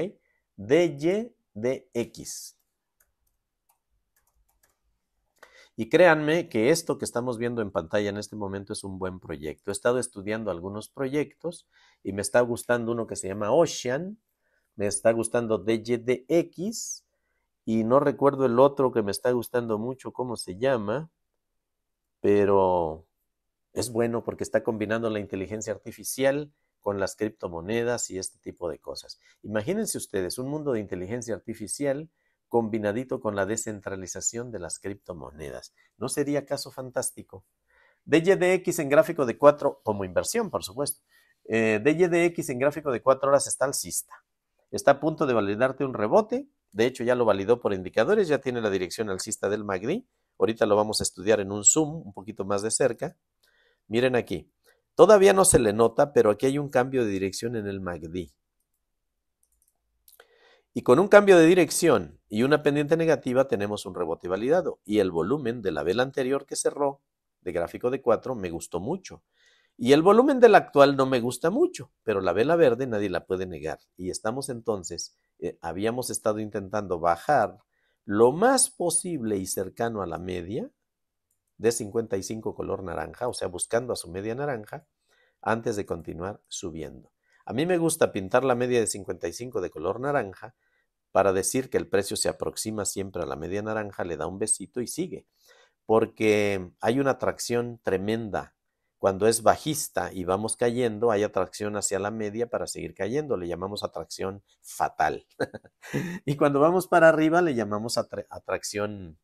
DYDX. Y créanme que esto que estamos viendo en pantalla en este momento es un buen proyecto. He estado estudiando algunos proyectos y me está gustando uno que se llama Ocean, me está gustando DJDX y no recuerdo el otro que me está gustando mucho cómo se llama, pero es bueno porque está combinando la inteligencia artificial con las criptomonedas y este tipo de cosas. Imagínense ustedes un mundo de inteligencia artificial combinadito con la descentralización de las criptomonedas. ¿No sería caso fantástico? DJDX en gráfico de 4, como inversión, por supuesto. Eh, en gráfico de 4 horas está alcista. Está a punto de validarte un rebote. De hecho, ya lo validó por indicadores, ya tiene la dirección alcista del MACD. Ahorita lo vamos a estudiar en un zoom un poquito más de cerca. Miren aquí. Todavía no se le nota, pero aquí hay un cambio de dirección en el MACD. Y con un cambio de dirección y una pendiente negativa tenemos un rebote validado. Y el volumen de la vela anterior que cerró de gráfico de 4 me gustó mucho. Y el volumen del actual no me gusta mucho, pero la vela verde nadie la puede negar. Y estamos entonces, eh, habíamos estado intentando bajar lo más posible y cercano a la media de 55 color naranja, o sea, buscando a su media naranja, antes de continuar subiendo. A mí me gusta pintar la media de 55 de color naranja para decir que el precio se aproxima siempre a la media naranja, le da un besito y sigue, porque hay una atracción tremenda cuando es bajista y vamos cayendo, hay atracción hacia la media para seguir cayendo, le llamamos atracción fatal. y cuando vamos para arriba, le llamamos atracción,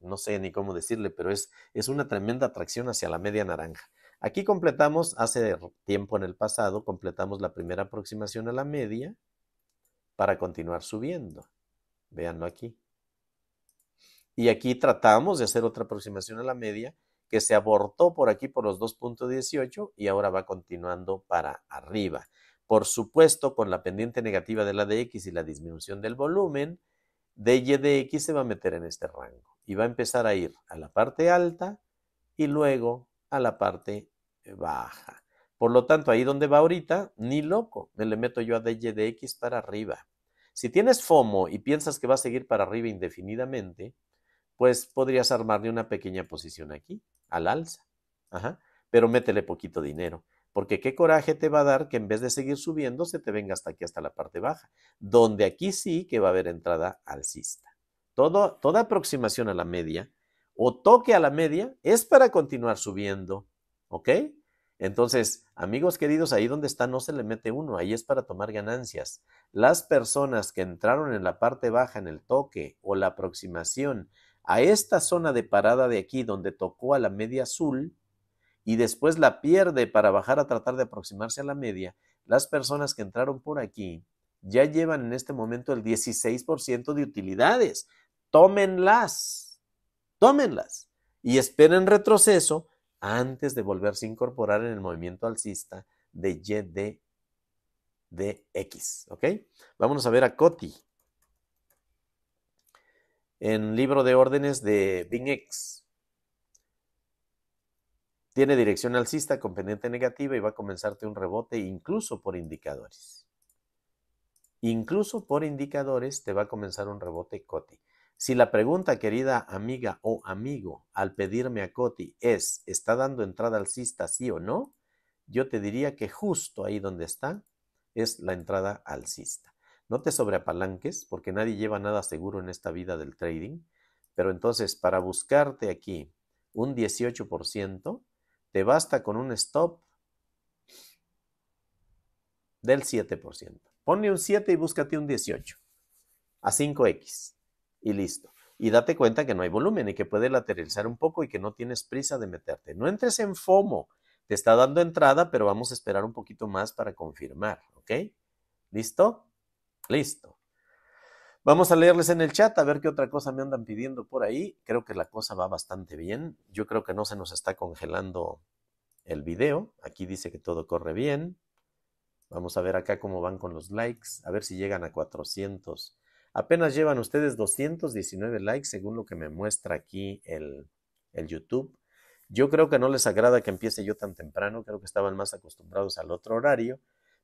no sé ni cómo decirle, pero es, es una tremenda atracción hacia la media naranja. Aquí completamos, hace tiempo en el pasado, completamos la primera aproximación a la media para continuar subiendo. Véanlo aquí. Y aquí tratamos de hacer otra aproximación a la media que se abortó por aquí por los 2.18 y ahora va continuando para arriba. Por supuesto, con la pendiente negativa de la DX y la disminución del volumen, DY de X se va a meter en este rango y va a empezar a ir a la parte alta y luego a la parte baja. Por lo tanto, ahí donde va ahorita, ni loco, me le meto yo a DY de X para arriba. Si tienes FOMO y piensas que va a seguir para arriba indefinidamente, pues podrías armarle una pequeña posición aquí, al alza. Ajá. Pero métele poquito dinero, porque qué coraje te va a dar que en vez de seguir subiendo, se te venga hasta aquí, hasta la parte baja, donde aquí sí que va a haber entrada alcista. Todo, toda aproximación a la media o toque a la media es para continuar subiendo, ¿ok? Entonces, amigos queridos, ahí donde está no se le mete uno, ahí es para tomar ganancias. Las personas que entraron en la parte baja, en el toque o la aproximación a esta zona de parada de aquí donde tocó a la media azul y después la pierde para bajar a tratar de aproximarse a la media, las personas que entraron por aquí ya llevan en este momento el 16% de utilidades. Tómenlas, tómenlas y esperen retroceso antes de volverse a incorporar en el movimiento alcista de YDX. ¿Ok? Vámonos a ver a Coti en libro de órdenes de Binex. Tiene dirección alcista con pendiente negativa y va a comenzarte un rebote incluso por indicadores. Incluso por indicadores te va a comenzar un rebote COTI. Si la pregunta, querida amiga o amigo, al pedirme a COTI es, ¿está dando entrada alcista sí o no? Yo te diría que justo ahí donde está es la entrada alcista. No te sobreapalanques porque nadie lleva nada seguro en esta vida del trading, pero entonces para buscarte aquí un 18%, te basta con un stop del 7%. Ponle un 7 y búscate un 18 a 5x y listo. Y date cuenta que no hay volumen y que puede lateralizar un poco y que no tienes prisa de meterte. No entres en FOMO. Te está dando entrada, pero vamos a esperar un poquito más para confirmar, ¿ok? ¿Listo? Listo. Vamos a leerles en el chat a ver qué otra cosa me andan pidiendo por ahí. Creo que la cosa va bastante bien. Yo creo que no se nos está congelando el video. Aquí dice que todo corre bien. Vamos a ver acá cómo van con los likes. A ver si llegan a 400. Apenas llevan ustedes 219 likes según lo que me muestra aquí el, el YouTube. Yo creo que no les agrada que empiece yo tan temprano. Creo que estaban más acostumbrados al otro horario.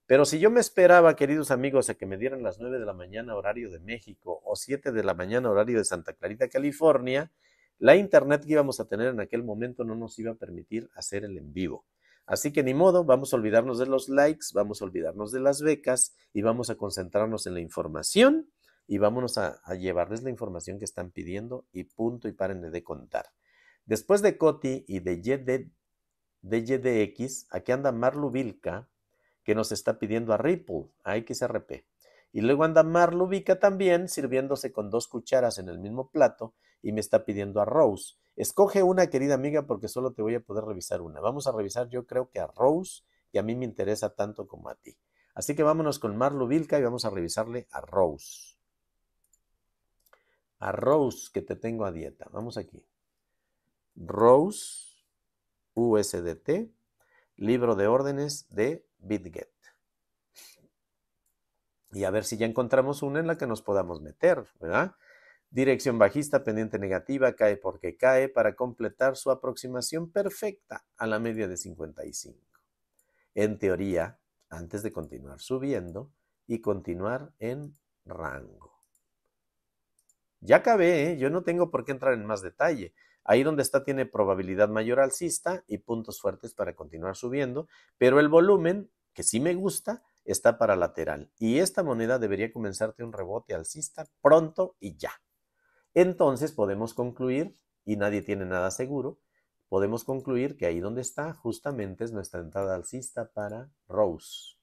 Pero si yo me esperaba, queridos amigos, a que me dieran las 9 de la mañana horario de México o 7 de la mañana horario de Santa Clarita, California, la internet que íbamos a tener en aquel momento no nos iba a permitir hacer el en vivo. Así que ni modo, vamos a olvidarnos de los likes, vamos a olvidarnos de las becas y vamos a concentrarnos en la información y vámonos a, llevarles la información que están pidiendo y punto y paren de contar. Después de Coti y de, de YDX, aquí anda Marlu Vilca, que nos está pidiendo a Ripple, a XRP. Y luego anda Marlubica también sirviéndose con dos cucharas en el mismo plato y me está pidiendo a Rose. Escoge una, querida amiga, porque solo te voy a poder revisar una. Vamos a revisar, yo creo que a Rose, que a mí me interesa tanto como a ti. Así que vámonos con Marlu y vamos a revisarle a Rose. A Rose, que te tengo a dieta. Vamos aquí. Rose, USDT, libro de órdenes de BitGet. Y a ver si ya encontramos una en la que nos podamos meter, ¿verdad? Dirección bajista, pendiente negativa, cae porque cae para completar su aproximación perfecta a la media de 55. En teoría, antes de continuar subiendo y continuar en rango. Ya acabé, ¿eh? yo no tengo por qué entrar en más detalle. Ahí donde está tiene probabilidad mayor alcista y puntos fuertes para continuar subiendo, pero el volumen, que sí me gusta, está para lateral. Y esta moneda debería comenzarte un rebote alcista pronto y ya. Entonces podemos concluir, y nadie tiene nada seguro, podemos concluir que ahí donde está justamente es nuestra entrada alcista para Rose.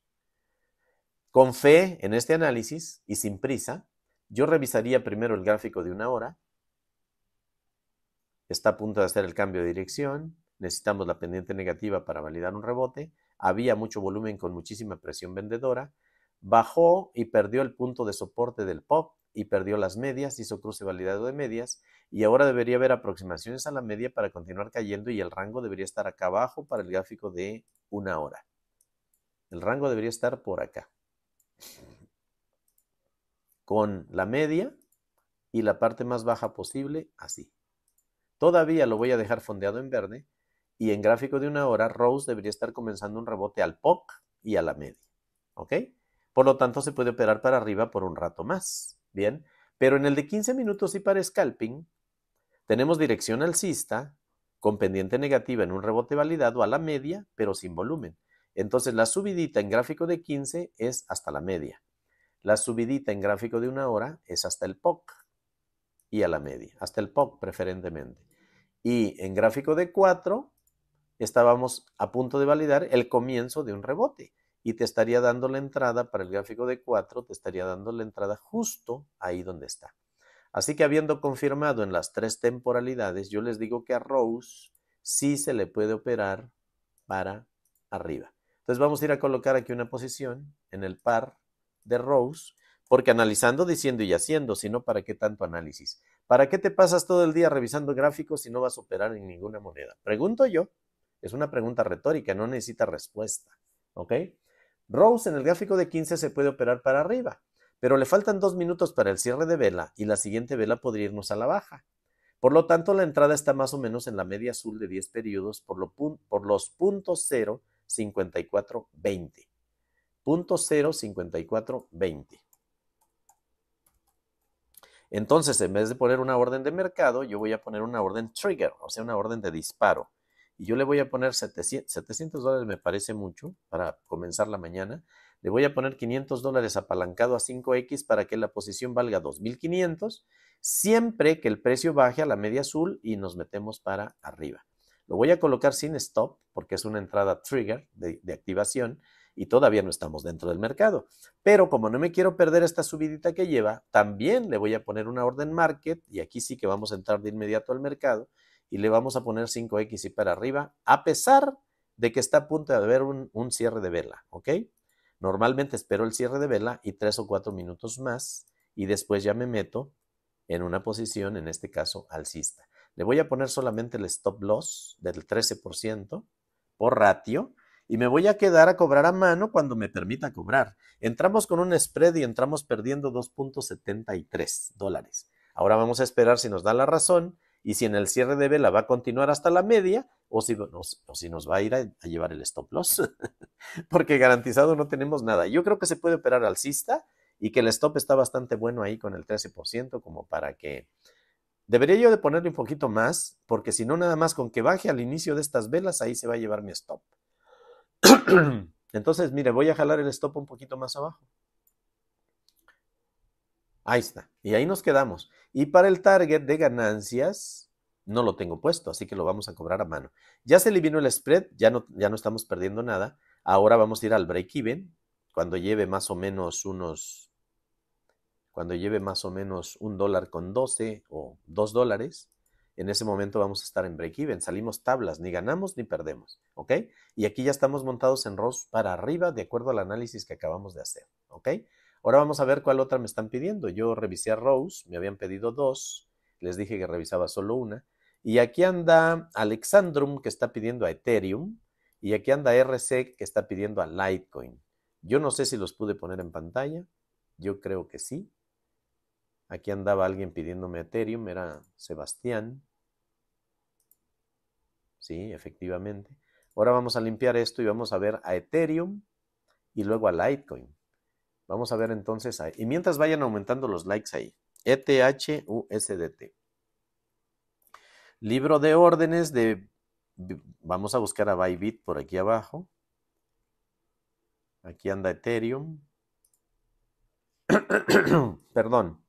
Con fe en este análisis y sin prisa, yo revisaría primero el gráfico de una hora está a punto de hacer el cambio de dirección, necesitamos la pendiente negativa para validar un rebote, había mucho volumen con muchísima presión vendedora, bajó y perdió el punto de soporte del pop y perdió las medias, hizo cruce validado de medias y ahora debería haber aproximaciones a la media para continuar cayendo y el rango debería estar acá abajo para el gráfico de una hora. El rango debería estar por acá. Con la media y la parte más baja posible, así. Todavía lo voy a dejar fondeado en verde y en gráfico de una hora Rose debería estar comenzando un rebote al POC y a la media. ¿Ok? Por lo tanto, se puede operar para arriba por un rato más. Bien, pero en el de 15 minutos y para scalping, tenemos dirección alcista con pendiente negativa en un rebote validado a la media, pero sin volumen. Entonces, la subidita en gráfico de 15 es hasta la media. La subidita en gráfico de una hora es hasta el POC y a la media, hasta el POC preferentemente. Y en gráfico de 4 estábamos a punto de validar el comienzo de un rebote y te estaría dando la entrada para el gráfico de 4, te estaría dando la entrada justo ahí donde está. Así que habiendo confirmado en las tres temporalidades, yo les digo que a Rose sí se le puede operar para arriba. Entonces vamos a ir a colocar aquí una posición en el par de Rose porque analizando, diciendo y haciendo, si no, ¿para qué tanto análisis? ¿Para qué te pasas todo el día revisando gráficos si no vas a operar en ninguna moneda? Pregunto yo. Es una pregunta retórica, no necesita respuesta. ¿Ok? Rose en el gráfico de 15 se puede operar para arriba, pero le faltan dos minutos para el cierre de vela y la siguiente vela podría irnos a la baja. Por lo tanto, la entrada está más o menos en la media azul de 10 periodos por, lo por los puntos 0, 54, 20. 0, 54, entonces, en vez de poner una orden de mercado, yo voy a poner una orden trigger, o sea, una orden de disparo. Y yo le voy a poner 700, dólares, me parece mucho, para comenzar la mañana. Le voy a poner 500 dólares apalancado a 5X para que la posición valga 2.500, siempre que el precio baje a la media azul y nos metemos para arriba. Lo voy a colocar sin stop porque es una entrada trigger de activación y todavía no estamos dentro del mercado. Pero como no me quiero perder esta subidita que lleva, también le voy a poner una orden market y aquí sí que vamos a entrar de inmediato al mercado y le vamos a poner 5X y para arriba, a pesar de que está a punto de haber un, cierre de vela, ¿ok? Normalmente espero el cierre de vela y tres o cuatro minutos más y después ya me meto en una posición, en este caso alcista. Le voy a poner solamente el stop loss del 13% por ratio y me voy a quedar a cobrar a mano cuando me permita cobrar. Entramos con un spread y entramos perdiendo 2.73 dólares. Ahora vamos a esperar si nos da la razón y si en el cierre de vela va a continuar hasta la media o si, nos va a ir a, llevar el stop loss, porque garantizado no tenemos nada. Yo creo que se puede operar alcista y que el stop está bastante bueno ahí con el 13% como para que... Debería yo de ponerle un poquito más, porque si no, nada más con que baje al inicio de estas velas, ahí se va a llevar mi stop. Entonces, mire, voy a jalar el stop un poquito más abajo. Ahí está. Y ahí nos quedamos. Y para el target de ganancias, no lo tengo puesto, así que lo vamos a cobrar a mano. Ya se eliminó el spread, ya no, ya no estamos perdiendo nada. Ahora vamos a ir al break-even, cuando lleve más o menos unos, cuando lleve más o menos un dólar con doce o dos dólares en ese momento vamos a estar en break-even, salimos tablas, ni ganamos ni perdemos, ¿ok? Y aquí ya estamos montados en rose para arriba de acuerdo al análisis que acabamos de hacer, ¿ok? Ahora vamos a ver cuál otra me están pidiendo. Yo revisé a rose, me habían pedido dos, les dije que revisaba solo una. Y aquí anda Alexandrum que está pidiendo a Ethereum y aquí anda RC que está pidiendo a Litecoin. Yo no sé si los pude poner en pantalla, yo creo que sí, Aquí andaba alguien pidiéndome Ethereum, era Sebastián. Sí, efectivamente. Ahora vamos a limpiar esto y vamos a ver a Ethereum y luego a Litecoin. Vamos a ver entonces, a, y mientras vayan aumentando los likes ahí, usdt e Libro de órdenes de, vamos a buscar a Bybit por aquí abajo. Aquí anda Ethereum. Perdón.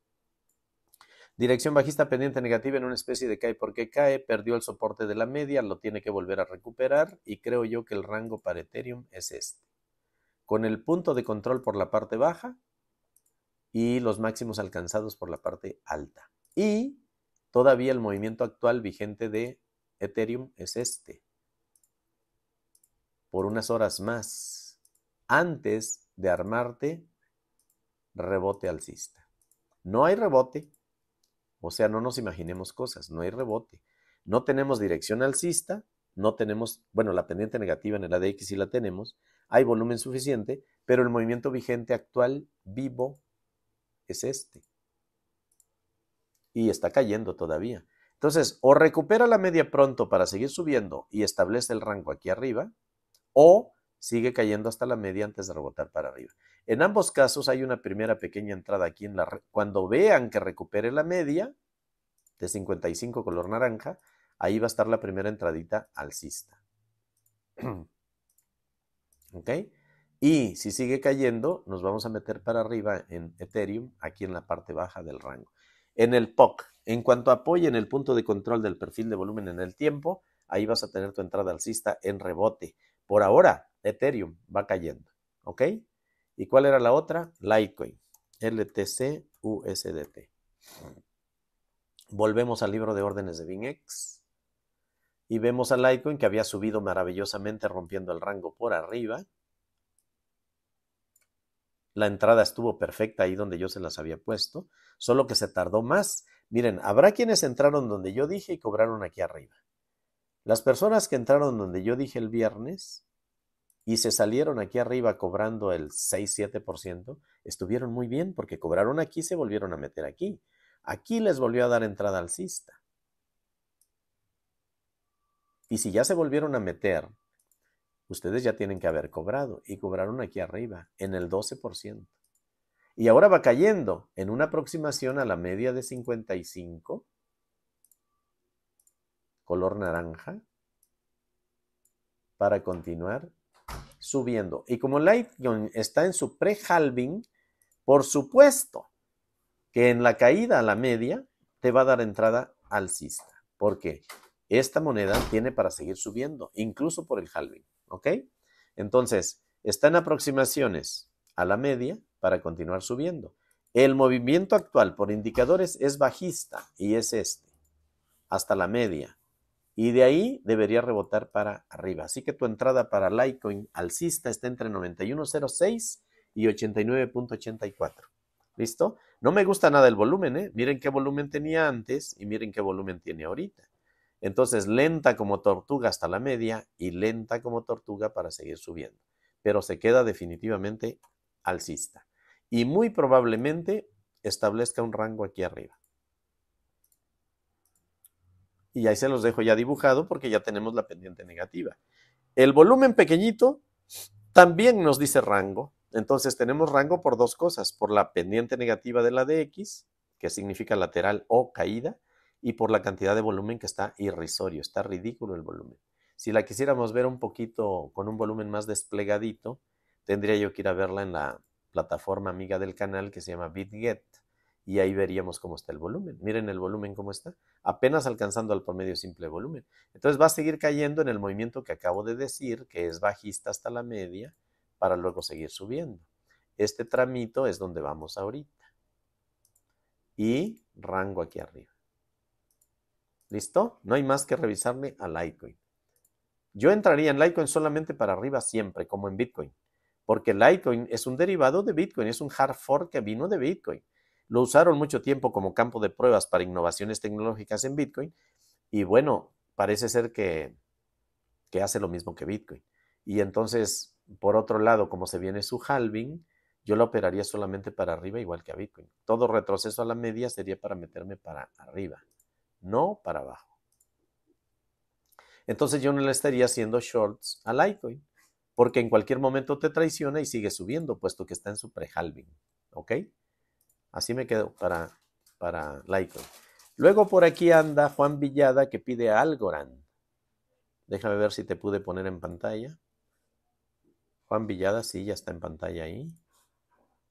Dirección bajista pendiente negativa en una especie de cae porque cae, perdió el soporte de la media, lo tiene que volver a recuperar y creo yo que el rango para Ethereum es este. Con el punto de control por la parte baja y los máximos alcanzados por la parte alta. Y todavía el movimiento actual vigente de Ethereum es este. Por unas horas más, antes de armarte rebote alcista. No hay rebote, o sea, no nos imaginemos cosas, no hay rebote. No tenemos dirección alcista, no tenemos, bueno, la pendiente negativa en el ADX sí la tenemos, hay volumen suficiente, pero el movimiento vigente actual vivo es este. Y está cayendo todavía. Entonces, o recupera la media pronto para seguir subiendo y establece el rango aquí arriba, o sigue cayendo hasta la media antes de rebotar para arriba. En ambos casos hay una primera pequeña entrada aquí en la cuando vean que recupere la media de 55 color naranja, ahí va a estar la primera entradita alcista. ¿Ok? Y si sigue cayendo, nos vamos a meter para arriba en Ethereum, aquí en la parte baja del rango. En el POC, en cuanto apoyen el punto de control del perfil de volumen en el tiempo, ahí vas a tener tu entrada alcista en rebote. Por ahora, Ethereum va cayendo, ¿ok? ¿Y cuál era la otra? Litecoin, LTC, USDT. Volvemos al libro de órdenes de BinX y vemos a Litecoin que había subido maravillosamente rompiendo el rango por arriba. La entrada estuvo perfecta ahí donde yo se las había puesto, solo que se tardó más. Miren, habrá quienes entraron donde yo dije y cobraron aquí arriba. Las personas que entraron donde yo dije el viernes y se salieron aquí arriba cobrando el 6-7%, estuvieron muy bien porque cobraron aquí y se volvieron a meter aquí. Aquí les volvió a dar entrada alcista. Y si ya se volvieron a meter, ustedes ya tienen que haber cobrado y cobraron aquí arriba en el 12%. Y ahora va cayendo en una aproximación a la media de 55 color naranja para continuar subiendo. Y como Litecoin está en su pre-halving, por supuesto que en la caída a la media te va a dar entrada alcista, porque esta moneda tiene para seguir subiendo, incluso por el halving, ¿ok? Entonces, en aproximaciones a la media para continuar subiendo. El movimiento actual por indicadores es bajista y es este, hasta la media y de ahí debería rebotar para arriba. Así que tu entrada para Litecoin alcista está entre 91.06 y 89.84. ¿Listo? No me gusta nada el volumen, ¿eh? Miren qué volumen tenía antes y miren qué volumen tiene ahorita. Entonces, lenta como tortuga hasta la media y lenta como tortuga para seguir subiendo. Pero se queda definitivamente alcista. Y muy probablemente establezca un rango aquí arriba y ahí se los dejo ya dibujado porque ya tenemos la pendiente negativa. El volumen pequeñito también nos dice rango. Entonces tenemos rango por dos cosas, por la pendiente negativa de la dx, que significa lateral o caída, y por la cantidad de volumen que está irrisorio, está ridículo el volumen. Si la quisiéramos ver un poquito con un volumen más desplegadito, tendría yo que ir a verla en la plataforma amiga del canal que se llama BitGet y ahí veríamos cómo está el volumen. Miren el volumen cómo está, apenas alcanzando al promedio simple volumen. Entonces va a seguir cayendo en el movimiento que acabo de decir, que es bajista hasta la media, para luego seguir subiendo. Este tramito es donde vamos ahorita. Y rango aquí arriba. ¿Listo? No hay más que revisarle a Litecoin. Yo entraría en Litecoin solamente para arriba siempre, como en Bitcoin, porque Litecoin es un derivado de Bitcoin, es un hard fork que vino de Bitcoin. Lo usaron mucho tiempo como campo de pruebas para innovaciones tecnológicas en Bitcoin y bueno, parece ser que, hace lo mismo que Bitcoin. Y entonces, por otro lado, como se viene su halving, yo la operaría solamente para arriba igual que a Bitcoin. Todo retroceso a la media sería para meterme para arriba, no para abajo. Entonces yo no le estaría haciendo shorts a Litecoin, porque en cualquier momento te traiciona y sigue subiendo, puesto que está en su pre-halving. ¿Ok? Así me quedo para, para Lycon. Luego por aquí anda Juan Villada que pide a Algorand. Déjame ver si te pude poner en pantalla. Juan Villada, sí, ya está en pantalla ahí.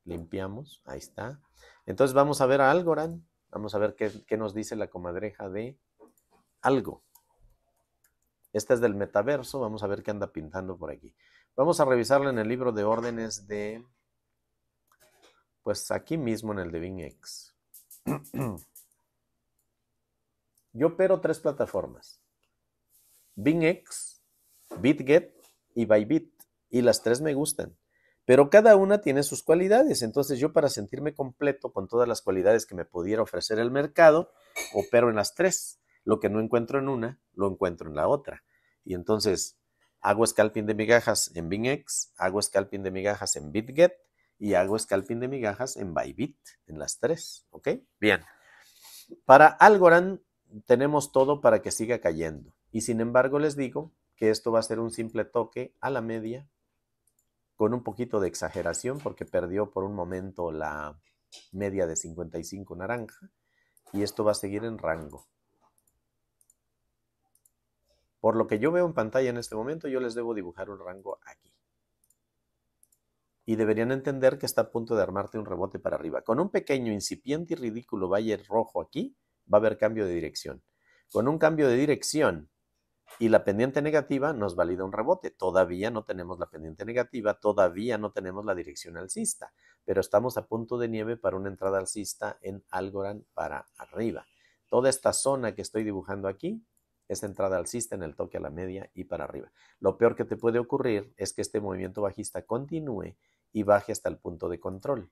Limpiamos, ahí está. Entonces vamos a ver a Algorand. Vamos a ver qué, nos dice la comadreja de algo. Este es del metaverso. Vamos a ver qué anda pintando por aquí. Vamos a revisarlo en el libro de órdenes de pues aquí mismo en el X. Yo opero tres plataformas: X, BitGet y Bybit, y las tres me gustan. Pero cada una tiene sus cualidades, entonces yo para sentirme completo con todas las cualidades que me pudiera ofrecer el mercado, opero en las tres. Lo que no encuentro en una, lo encuentro en la otra. Y entonces hago scalping de migajas en BingX, hago scalping de migajas en BitGet y hago scalping de migajas en Bybit, en las tres, ¿ok? Bien. Para Algorand tenemos todo para que siga cayendo. Y sin embargo les digo que esto va a ser un simple toque a la media con un poquito de exageración porque perdió por un momento la media de 55 naranja y esto va a seguir en rango. Por lo que yo veo en pantalla en este momento, yo les debo dibujar un rango aquí y deberían entender que está a punto de armarte un rebote para arriba. Con un pequeño, incipiente y ridículo valle rojo aquí, va a haber cambio de dirección. Con un cambio de dirección y la pendiente negativa nos valida un rebote. Todavía no tenemos la pendiente negativa, todavía no tenemos la dirección alcista, pero estamos a punto de nieve para una entrada alcista en Algorand para arriba. Toda esta zona que estoy dibujando aquí es entrada alcista en el toque a la media y para arriba. Lo peor que te puede ocurrir es que este movimiento bajista continúe y baje hasta el punto de control.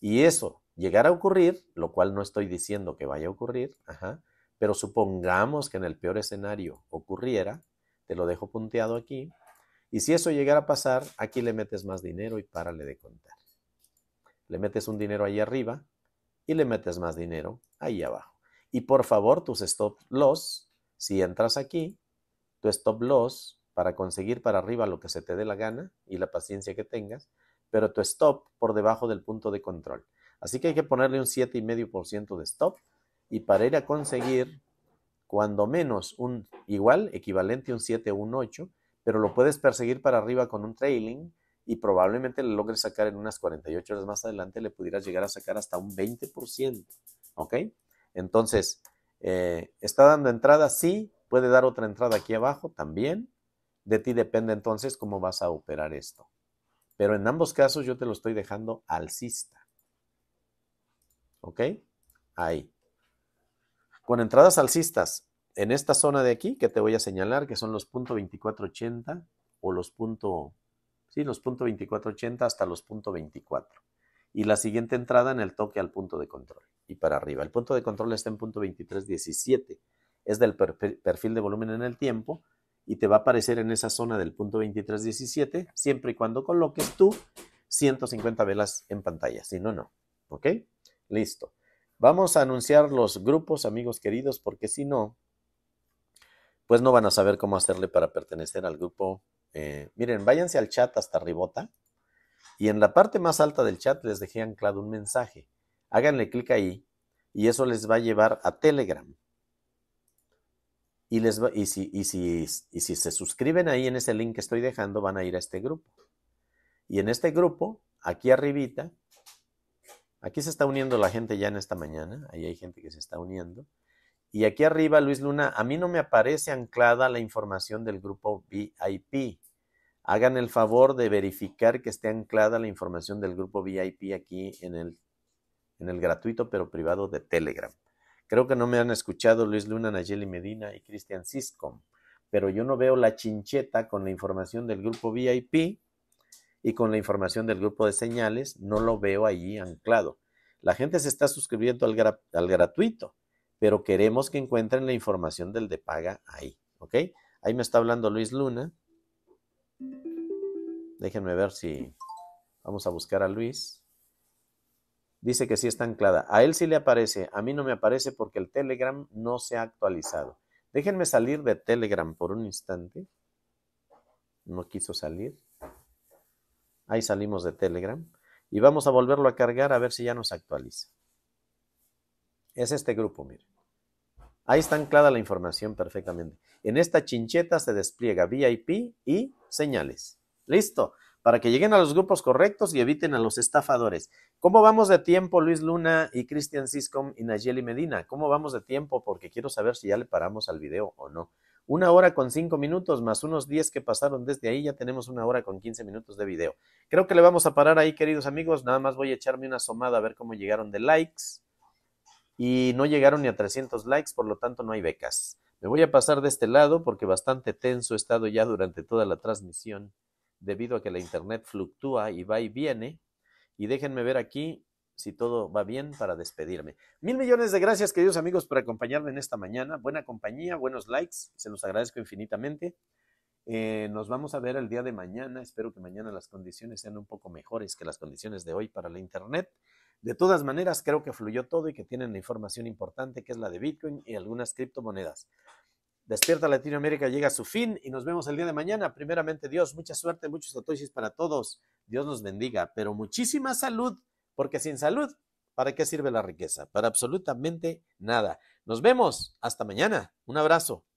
Y eso llegar a ocurrir, lo cual no estoy diciendo que vaya a ocurrir, pero supongamos que en el peor escenario ocurriera, te lo dejo punteado aquí, y si eso llegara a pasar, aquí le metes más dinero y párale de contar. Le metes un dinero ahí arriba y le metes más dinero ahí abajo. Y por favor, tus stop loss, si entras aquí, tu stop loss para conseguir para arriba lo que se te dé la gana y la paciencia que tengas, pero tu stop por debajo del punto de control. Así que hay que ponerle un 7,5% de stop y para ir a conseguir cuando menos un igual, equivalente a un 7 o un 8, pero lo puedes perseguir para arriba con un trailing y probablemente le logres sacar en unas 48 horas más adelante, le pudieras llegar a sacar hasta un 20%. ¿Ok? Entonces, eh, ¿está dando entrada? Sí. Puede dar otra entrada aquí abajo también. De ti depende entonces cómo vas a operar esto. Pero en ambos casos yo te lo estoy dejando alcista. ¿Ok? Ahí. Con entradas alcistas en esta zona de aquí que te voy a señalar, que son los 2480 o los sí, los 2480 hasta los punto 24. Y la siguiente entrada en el toque al punto de control y para arriba. El punto de control está en punto 2317. Es del perfil de volumen en el tiempo y te va a aparecer en esa zona del punto 2317, siempre y cuando coloques tú 150 velas en pantalla. Si no, no. ¿Ok? Listo. Vamos a anunciar los grupos, amigos queridos, porque si no, pues no van a saber cómo hacerle para pertenecer al grupo. Eh, miren, váyanse al chat hasta ribota y en la parte más alta del chat les dejé anclado un mensaje. Háganle clic ahí y eso les va a llevar a Telegram y, les y, si, y, si, se suscriben ahí en ese link que estoy dejando, van a ir a este grupo. Y en este grupo, aquí arribita, aquí se está uniendo la gente ya en esta mañana, ahí hay gente que se está uniendo. Y aquí arriba, Luis Luna, a mí no me aparece anclada la información del grupo VIP. Hagan el favor de verificar que esté anclada la información del grupo VIP aquí en el, en el gratuito pero privado de Telegram. Creo que no me han escuchado Luis Luna, Nayeli Medina y Cristian Siscom, pero yo no veo la chincheta con la información del grupo VIP y con la información del grupo de señales, no lo veo ahí anclado. La gente se está suscribiendo al, al gratuito, pero queremos que encuentren la información del de paga ahí, ¿ok? Ahí me está hablando Luis Luna. Déjenme ver si vamos a buscar a Luis dice que sí está anclada. A él sí le aparece, a mí no me aparece porque el Telegram no se ha actualizado. Déjenme salir de Telegram por un instante. No quiso salir. Ahí salimos de Telegram. Y vamos a volverlo a cargar a ver si ya nos actualiza. Es este grupo, miren. Ahí está anclada la información perfectamente. En esta chincheta se despliega VIP y señales. Listo para que lleguen a los grupos correctos y eviten a los estafadores. ¿Cómo vamos de tiempo, Luis Luna y Cristian Siscom y Nayeli Medina? ¿Cómo vamos de tiempo? Porque quiero saber si ya le paramos al video o no. Una hora con cinco minutos más unos diez que pasaron desde ahí, ya tenemos una hora con quince minutos de video. Creo que le vamos a parar ahí, queridos amigos. Nada más voy a echarme una somada a ver cómo llegaron de likes. Y no llegaron ni a 300 likes, por lo tanto no hay becas. Me voy a pasar de este lado porque bastante tenso he estado ya durante toda la transmisión debido a que la Internet fluctúa y va y viene. Y déjenme ver aquí si todo va bien para despedirme. Mil millones de gracias, queridos amigos, por acompañarme en esta mañana. Buena compañía, buenos likes, se los agradezco infinitamente. Eh, nos vamos a ver el día de mañana. Espero que mañana las condiciones sean un poco mejores que las condiciones de hoy para la Internet. De todas maneras, creo que fluyó todo y que tienen la información importante que es la de Bitcoin y algunas criptomonedas. Despierta Latinoamérica llega a su fin y nos vemos el día de mañana. Primeramente, Dios, mucha suerte, muchos satoshis para todos. Dios nos bendiga, pero muchísima salud, porque sin salud, ¿para qué sirve la riqueza? Para absolutamente nada. Nos vemos. Hasta mañana. Un abrazo.